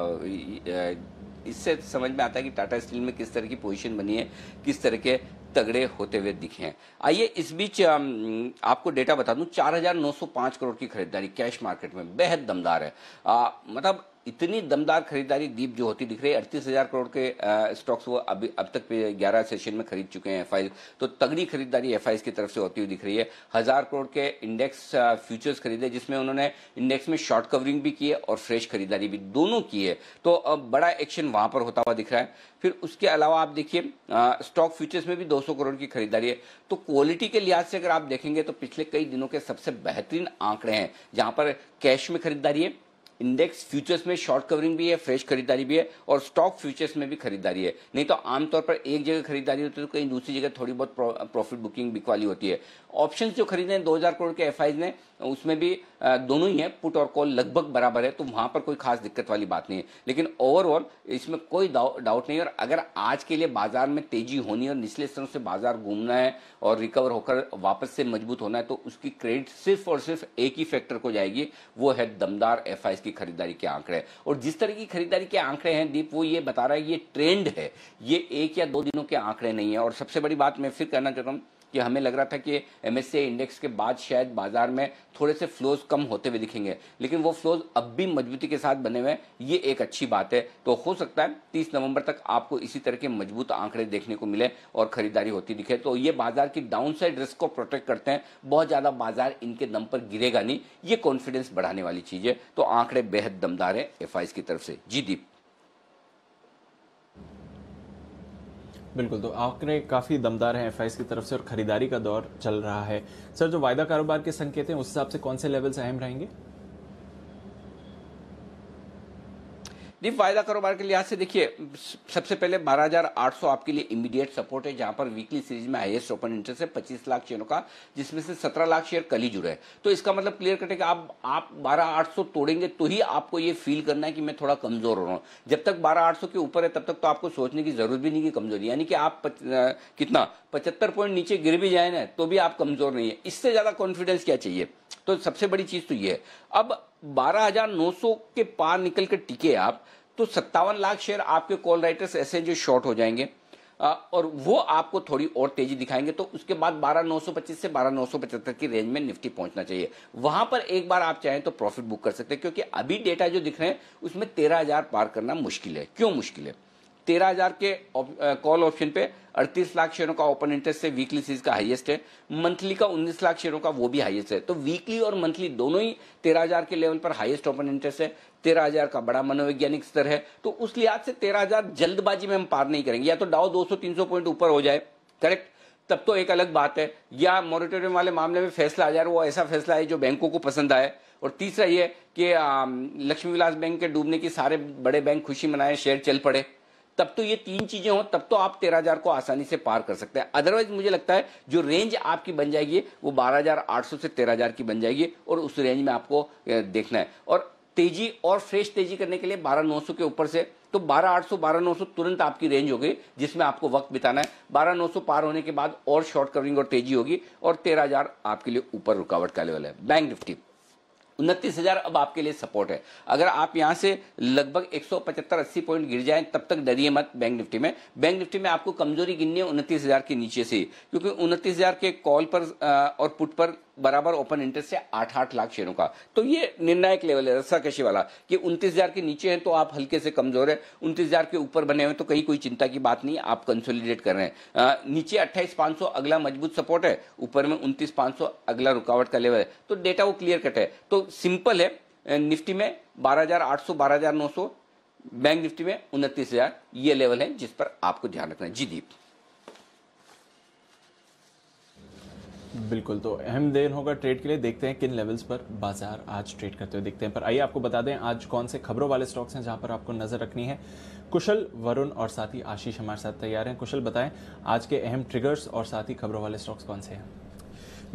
इससे समझ में आता है कि टाटा स्टील में किस तरह की पोजीशन बनी है किस तरह के तगड़े होते हुए दिखे हैं आइए इस बीच आपको डेटा बता दूं 4,905 करोड़ की खरीदारी कैश मार्केट में बेहद दमदार है आ, मतलब इतनी दमदार खरीदारी दीप जो होती दिख रही है अड़तीस हजार करोड़ के स्टॉक्स वो अभी अब तक ग्यारह सेशन में खरीद चुके हैं एफ तो तगड़ी खरीदारी एफ की तरफ से होती हुई दिख रही है हजार करोड़ के इंडेक्स फ्यूचर्स खरीदे जिसमें उन्होंने इंडेक्स में शॉर्ट कवरिंग भी की है और फ्रेश खरीदारी भी दोनों की है तो अब बड़ा एक्शन वहां पर होता हुआ दिख रहा है फिर उसके अलावा आप देखिए स्टॉक फ्यूचर्स में भी दो करोड़ की खरीदारी है तो क्वालिटी के लिहाज से अगर आप देखेंगे तो पिछले कई दिनों के सबसे बेहतरीन आंकड़े हैं जहां पर कैश में खरीदारी है इंडेक्स फ्यूचर्स में शॉर्ट कवरिंग भी है फ्रेश खरीदारी भी है और स्टॉक फ्यूचर्स में भी खरीदारी है नहीं तो आमतौर पर एक जगह खरीदारी होती है तो कहीं दूसरी जगह थोड़ी बहुत प्रॉफिट बुकिंग बिकवाली होती है ऑप्शन जो खरीदे हैं दो करोड़ के एफ ने उसमें भी दोनों ही है पुट और कॉल लगभग बराबर है तो वहां पर कोई खास दिक्कत वाली बात नहीं है लेकिन ओवरऑल इसमें कोई डाउट नहीं और अगर आज के लिए बाजार में तेजी होनी और निचले स्तरों से बाजार घूमना है और रिकवर होकर वापस से मजबूत होना है तो उसकी क्रेडिट सिर्फ और सिर्फ एक ही फैक्टर को जाएगी वो है दमदार एफ की खरीदारी के आंकड़े और जिस तरह की खरीदारी के आंकड़े हैं दीप वो ये बता रहा है ये ट्रेंड है ये एक या दो दिनों के आंकड़े नहीं है और सबसे बड़ी बात मैं फिर कहना चाहता हूँ कि हमें लग रहा था कि एम इंडेक्स के बाद शायद बाजार में थोड़े से फ्लोज कम होते हुए दिखेंगे लेकिन वो फ्लोज अब भी मजबूती के साथ बने हुए हैं ये एक अच्छी बात है तो हो सकता है तीस नवंबर तक आपको इसी तरह के मजबूत आंकड़े देखने को मिले और खरीदारी होती दिखे तो ये बाजार की डाउन साइड रिस्क को प्रोटेक्ट करते हैं बहुत ज़्यादा बाजार इनके दम पर गिरेगा नहीं ये कॉन्फिडेंस बढ़ाने वाली चीज़ है तो आंकड़े बेहद दमदार है एफ की तरफ से जी दीप बिल्कुल तो आंकड़े काफ़ी दमदार हैं एफ की तरफ से और खरीदारी का दौर चल रहा है सर जो वायदा कारोबार के संकेत हैं उस हिसाब से कौन से लेवल्स अहम रहेंगे दीप वायदा कारोबार के लिहाज से देखिए सबसे पहले 12800 आपके लिए इमीडिएट सपोर्ट है जहां पर वीकली सीरीज में हाईएस्ट ओपन इंटरेस्ट है 25 लाख शेयरों का जिसमें से 17 लाख शेयर कल ही जुड़े हैं तो इसका मतलब क्लियर कटे कि आप आप 12800 तोड़ेंगे तो ही आपको ये फील करना है कि मैं थोड़ा कमजोर हो रहा हूं जब तक सौ के ऊपर है तब तक तो आपको सोचने की जरूरत भी नहीं कि कमजोरी यानी कि आप पच, आ, कितना पचहत्तर पॉइंट नीचे गिर भी जाए ना तो भी आप कमजोर नहीं है इससे ज्यादा कॉन्फिडेंस क्या चाहिए तो सबसे बड़ी चीज तो ये है अब 12,900 के पार निकल के टिके आप तो सत्तावन लाख शेयर आपके कॉल राइटर्स ऐसे जो शॉर्ट हो जाएंगे और वो आपको थोड़ी और तेजी दिखाएंगे तो उसके बाद 12,925 से 12,975 की रेंज में निफ्टी पहुंचना चाहिए वहां पर एक बार आप चाहें तो प्रॉफिट बुक कर सकते हैं क्योंकि अभी डेटा जो दिख रहे हैं उसमें हजार पार करना मुश्किल है क्यों मुश्किल है तेरह हजार के कॉल ऑप्शन पे अड़तीस लाख शेयरों का ओपन इंटरेस्ट से वीकली सीज का हाईएस्ट है मंथली का उन्नीस लाख शेयरों का वो भी हाईएस्ट है तो वीकली और मंथली दोनों ही तेरह हजार के लेवल पर हाईएस्ट ओपन इंटरेस्ट है तेरह हजार का बड़ा मनोवैज्ञानिक स्तर है तो उस लिहाज से तेरह हजार जल्दबाजी में हम पार नहीं करेंगे या तो डाउ दो सौ तीन सौ पॉइंट ऊपर हो जाए करेक्ट तब तो एक अलग बात है या मॉरिटोरियम वाले मामले में फैसला आ जाए वो ऐसा फैसला है जो बैंकों को पसंद आए और तीसरा ये कि लक्ष्मी विलास बैंक के डूबने की सारे बड़े बैंक खुशी मनाए शेयर चल पड़े तब तो ये तीन चीजें हो तब तो आप तेरह हजार को आसानी से पार कर सकते हैं अदरवाइज मुझे लगता है जो रेंज आपकी बन जाएगी वो बारह हजार आठ सौ से तेरह हजार की बन जाएगी और उस रेंज में आपको देखना है और तेजी और फ्रेश तेजी करने के लिए बारह नौ सौ के ऊपर से तो बारह आठ सौ बारह नौ सौ तुरंत आपकी रेंज हो गई जिसमें आपको वक्त बिताना है बारह नौ सौ पार होने के बाद और शॉर्ट कवरिंग और तेजी होगी और तेरह हजार आपके लिए ऊपर रुकावट का लेवल है बैंक निफ्टी उनतीस हजार अब आपके लिए सपोर्ट है अगर आप यहाँ से लगभग 175 अस्सी पॉइंट गिर जाएं तब तक डरिए मत बैंक निफ्टी में बैंक निफ्टी में आपको कमजोरी गिननी है उनतीस हजार के नीचे से क्योंकि उनतीस हजार के कॉल पर और पुट पर बराबर ओपन इंटरेस्ट से आठ आठ लाख शेयरों का तो ये निर्णायक लेवल है रस्सा कशी वाला कि उनतीस हजार के नीचे हैं तो आप हल्के से कमजोर है उनतीस हजार के ऊपर बने हुए तो कहीं कोई चिंता की बात नहीं आप कंसोलिडेट कर रहे हैं आ, नीचे अट्ठाईस पाँच सौ अगला मजबूत सपोर्ट है ऊपर में उनतीस पाँच सौ अगला रुकावट का लेवल है तो डेटा वो क्लियर कट है तो सिंपल है निफ्टी में बारह हजार आठ सौ बारह हजार नौ सौ बैंक निफ्टी में उनतीस हजार ये लेवल है जिस पर आपको ध्यान रखना है जी दीप बिल्कुल तो अहम दिन होगा ट्रेड के लिए देखते हैं किन लेवल्स पर बाजार आज ट्रेड करते हुए देखते हैं पर आइए आपको बता दें आज कौन से खबरों वाले स्टॉक्स हैं जहां पर आपको नजर रखनी है कुशल वरुण और साथ ही आशीष हमारे साथ तैयार हैं कुशल बताएं आज के अहम ट्रिगर्स और साथ ही खबरों वाले स्टॉक्स कौन से हैं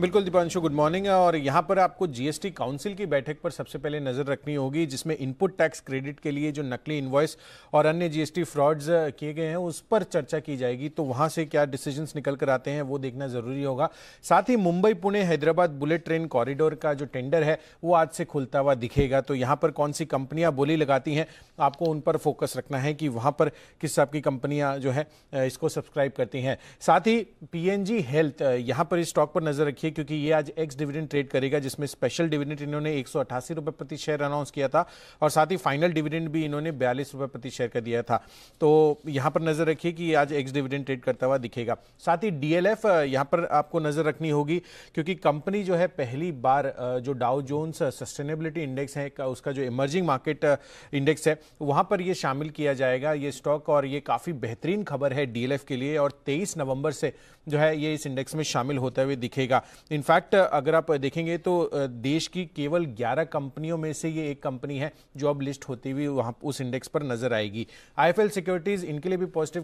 बिल्कुल दीपांशु गुड मॉर्निंग और यहाँ पर आपको जीएसटी काउंसिल की बैठक पर सबसे पहले नज़र रखनी होगी जिसमें इनपुट टैक्स क्रेडिट के लिए जो नकली इन्वॉइस और अन्य जीएसटी फ्रॉड्स किए गए हैं उस पर चर्चा की जाएगी तो वहां से क्या डिसीजन निकल कर आते हैं वो देखना ज़रूरी होगा साथ ही Mumbai Pune Hyderabad bullet train corridor का जो टेंडर है वो आज से खुलता हुआ दिखेगा तो यहाँ पर कौन सी कंपनियां बोली लगाती हैं आपको उन पर फोकस रखना है कि वहां पर किस की कंपनियां जो है इसको सब्सक्राइब करती हैं साथ ही पी हेल्थ यहाँ पर इस स्टॉक पर नज़र रखिए थी क्योंकि ये आज एक्स डिविडेंड ट्रेड करेगा जिसमें स्पेशल डिविडेंड इन्होंने एक रुपए प्रति शेयर अनाउंस किया था और साथ ही फाइनल डिविडेंड भी इन्होंने बयालीस रुपए प्रति शेयर का दिया था तो यहाँ पर नजर रखिए कि आज एक्स डिविडेंड ट्रेड करता हुआ दिखेगा साथ ही डीएलएफ यहाँ पर आपको नजर रखनी होगी क्योंकि कंपनी जो है पहली बार जो डाउ जोन्स सस्टेनेबिलिटी इंडेक्स है उसका जो इमर्जिंग मार्केट इंडेक्स है वहां पर यह शामिल किया जाएगा ये स्टॉक और ये काफी बेहतरीन खबर है डीएलएफ के लिए और 23 नवंबर से जो है ये इस इंडेक्स में शामिल होते हुए दिखेगा इनफैक्ट अगर आप देखेंगे तो देश की केवल 11 कंपनियों में से ये एक कंपनी है जो अब लिस्ट होती हुई वहाँ उस इंडेक्स पर नजर आएगी आई सिक्योरिटीज इनके लिए भी पॉजिटिव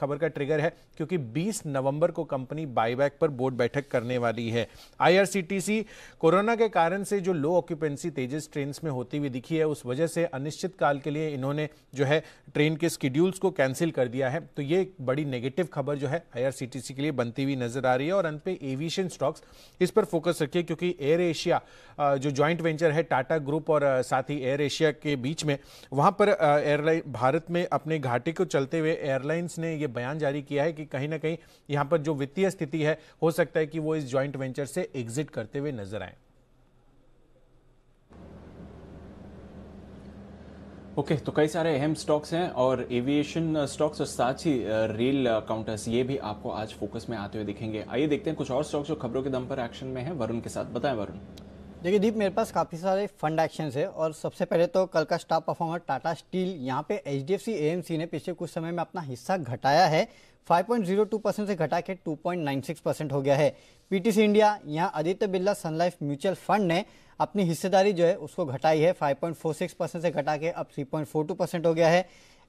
खबर का ट्रिगर है क्योंकि 20 नवंबर को कंपनी बाईबैक पर बोर्ड बैठक करने वाली है आईआरसीटीसी कोरोना के कारण से जो लो ऑक्यूपेंसी तेजस ट्रेन में होती हुई दिखी है उस वजह से अनिश्चित काल के लिए इन्होंने जो है ट्रेन के स्केड्यूल्स को कैंसिल कर दिया है तो ये बड़ी नेगेटिव खबर जो है आईआरसीटीसी के लिए बनती हुई नजर आ रही है और अंत पे एविएशन स्टॉक स्टॉक्स इस पर फोकस रखिए क्योंकि एयर एशिया जो ज्वाइंट वेंचर है टाटा ग्रुप और साथ ही एयर एशिया के बीच में वहाँ पर एयरलाइन भारत में अपने घाटे को चलते हुए एयरलाइंस ने यह बयान जारी किया है कि कहीं ना कहीं यहाँ पर जो वित्तीय स्थिति है हो सकता है कि वो इस ज्वाइंट वेंचर से एग्जिट करते हुए नजर आए ओके okay, तो कई सारे अहम स्टॉक्स हैं और एविएशन स्टॉक्स और साथ ही रेल काउंटर्स ये भी आपको आज फोकस में आते हुए दिखेंगे आइए देखते हैं कुछ और स्टॉक्स जो खबरों के दम पर एक्शन में हैं वरुण के साथ बताएं वरुण देखिए दीप मेरे पास काफ़ी सारे फंड एक्शन है और सबसे पहले तो कल का स्टॉक परफॉर्मर टाटा स्टील यहाँ पे H D F C M C ने पिछले कुछ समय में अपना हिस्सा घटाया है 5.02 परसेंट से घटा के 2.96 परसेंट हो गया है पीटीसी इंडिया यहाँ Aditya Birla Sunlife mutual fund ने अपनी हिस्सेदारी जो है उसको घटाई है 5.46 परसेंट से घटा के अब 3.42 परसेंट हो गया है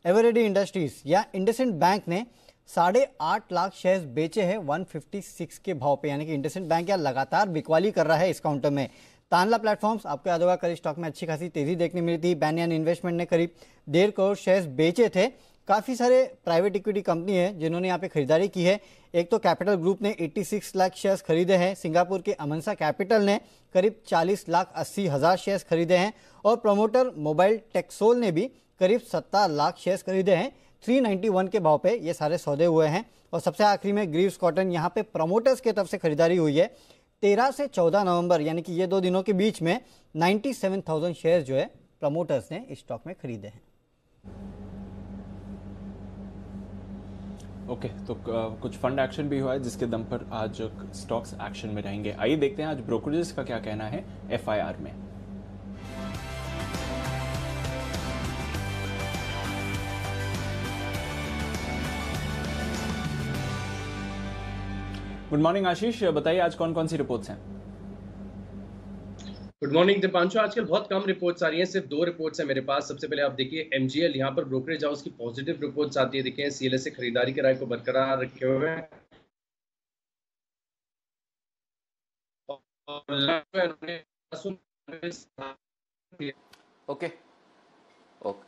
एवरेडी इंडस्ट्रीज या इंडसेंट बैंक ने साढ़े आठ लाख शेयर्स बेचे हैं 156 के भाव पे यानी कि इंडसेंट बैंक या लगातार बिकवाली कर रहा है इस काउंटर में तानला प्लेटफॉर्म्स आपको याद होगा कल स्टॉक में अच्छी खासी तेजी देखने मिली थी बैनियन इन्वेस्टमेंट ने करीब डेढ़ करोड़ शेयर्स बेचे थे काफ़ी सारे प्राइवेट इक्विटी कंपनी है जिन्होंने यहाँ पे खरीदारी की है एक तो कैपिटल ग्रुप ने 86 लाख शेयर्स खरीदे हैं सिंगापुर के अमनसा कैपिटल ने करीब 40 लाख अस्सी हज़ार शेयर्स खरीदे हैं और प्रमोटर मोबाइल टेक्सोल ने भी करीब सत्तर लाख शेयर्स खरीदे हैं 391 के भाव पे ये सारे सौदे हुए हैं और सबसे आखिरी में ग्रीव्स कॉटन यहाँ पे प्रमोटर्स की तरफ से खरीदारी हुई है तेरह से चौदह नवंबर यानी कि ये दो दिनों के बीच में नाइन्टी शेयर्स जो है प्रमोटर्स ने स्टॉक में खरीदे हैं ओके okay, तो uh, कुछ फंड एक्शन भी हुआ है जिसके दम पर आज स्टॉक्स एक्शन में रहेंगे आइए देखते हैं आज ब्रोकरेजेस का क्या कहना है एफआईआर में गुड मॉर्निंग आशीष बताइए आज कौन कौन सी रिपोर्ट्स हैं गुड मॉर्निंग दीपांशु आजकल बहुत कम रिपोर्ट्स आ रही हैं सिर्फ दो रिपोर्ट्स हैं मेरे पास सबसे पहले आप देखिए एमजीएल यहाँ पर ब्रोकरेज हाउस की पॉजिटिव रिपोर्ट्स आती है देखिए सीएलए से खरीदारी राय को बरकरार रखे हुए हैं ओके ओके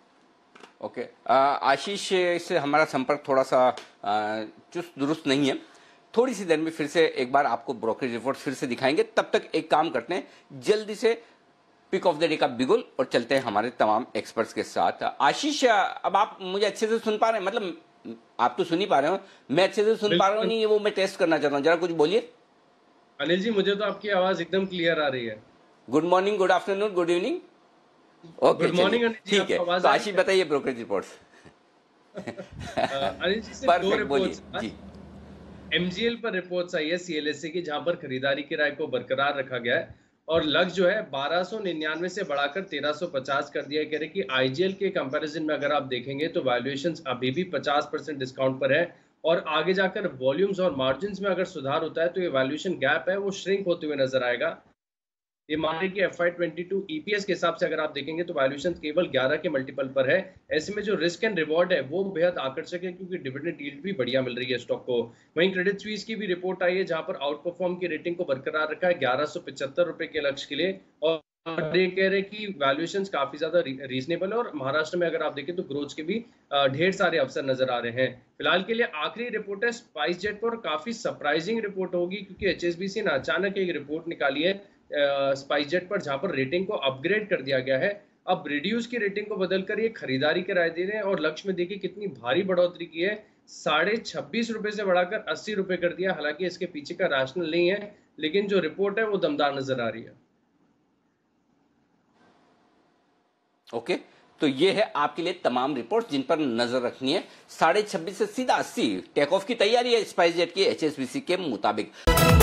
ओके आशीष से हमारा संपर्क थोड़ा सा चुस्त दुरुस्त नहीं है थोड़ी सी देर में फिर से एक बार आपको ब्रोकरेज रिपोर्ट फिर से दिखाएंगे तब तक एक काम करते हैं जल्दी से पिक ऑफ द डे का बिगुल और चलते हैं हमारे तमाम एक्सपर्ट्स के साथ आशीष अब आप मुझे अच्छे से सुन पा रहे हैं मतलब आप तो सुन ही पा रहे हो मैं अच्छे से सुन पा रहा हूँ नहीं वो मैं टेस्ट करना चाहता हूँ जरा कुछ बोलिए अनिल जी मुझे तो आपकी आवाज एकदम क्लियर आ रही है good morning good afternoon good evening okay good morning ठीक है तो आशीष बताइए ब्रोकरेज रिपोर्ट [LAUGHS] अनिल जी से दो रिपोर्ट्स जी एमजीएल पर रिपोर्ट्स आई है सीएलएससी e की जहां पर खरीदारी राय को बरकरार रखा गया है और लग जो है 1299 से बढ़ाकर 1350 कर दिया कह रहे कि आईजीएल के कंपैरिजन में अगर आप देखेंगे तो वैल्यूएशन अभी भी 50 परसेंट डिस्काउंट पर है और आगे जाकर वॉल्यूम्स और मार्जिन में अगर सुधार होता है तो ये वैल्यूएशन गैप है वो श्रिंक होते हुए नजर आएगा ये लें कि F I twenty two EPS के हिसाब से अगर आप देखेंगे तो वैल्यूशन केवल 11 के मल्टीपल पर है ऐसे में जो रिस्क एंड रिवॉर्ड है वो बेहद आकर्षक है क्योंकि डिविडेंड डील भी बढ़िया मिल रही है स्टॉक को वहीं क्रेडिट स्वीस की भी रिपोर्ट आई है जहां पर आउट परफॉर्म की रेटिंग को बरकरार रखा है ग्यारह रुपए के लक्ष्य के लिए और और ये कह रहे कि वैल्यूएशन काफी ज्यादा रीजनेबल है और महाराष्ट्र में अगर आप देखें तो ग्रोथ के भी ढेर सारे अवसर नजर आ रहे हैं फिलहाल के लिए आखिरी रिपोर्ट है स्पाइस जेट पर काफी सरप्राइजिंग रिपोर्ट होगी क्योंकि एच ने अचानक एक रिपोर्ट निकाली है स्पाइस जेट पर जहाँ पर रेटिंग को अपग्रेड कर दिया गया है अब रिड्यूस की रेटिंग को बदलकर ये खरीदारी के राय दे रहे हैं और लक्ष्य में देखिए कितनी भारी बढ़ोतरी की है साढ़े छब्बीस रुपए से बढ़ाकर अस्सी रुपए कर दिया हालांकि इसके पीछे का राशनल नहीं है लेकिन जो रिपोर्ट है वो दमदार नजर आ रही है ओके तो ये है आपके लिए तमाम रिपोर्ट जिन पर नजर रखनी है साढ़े छब्बीस से सीधा अस्सी टेक ऑफ की तैयारी है स्पाइस जेट की एच के मुताबिक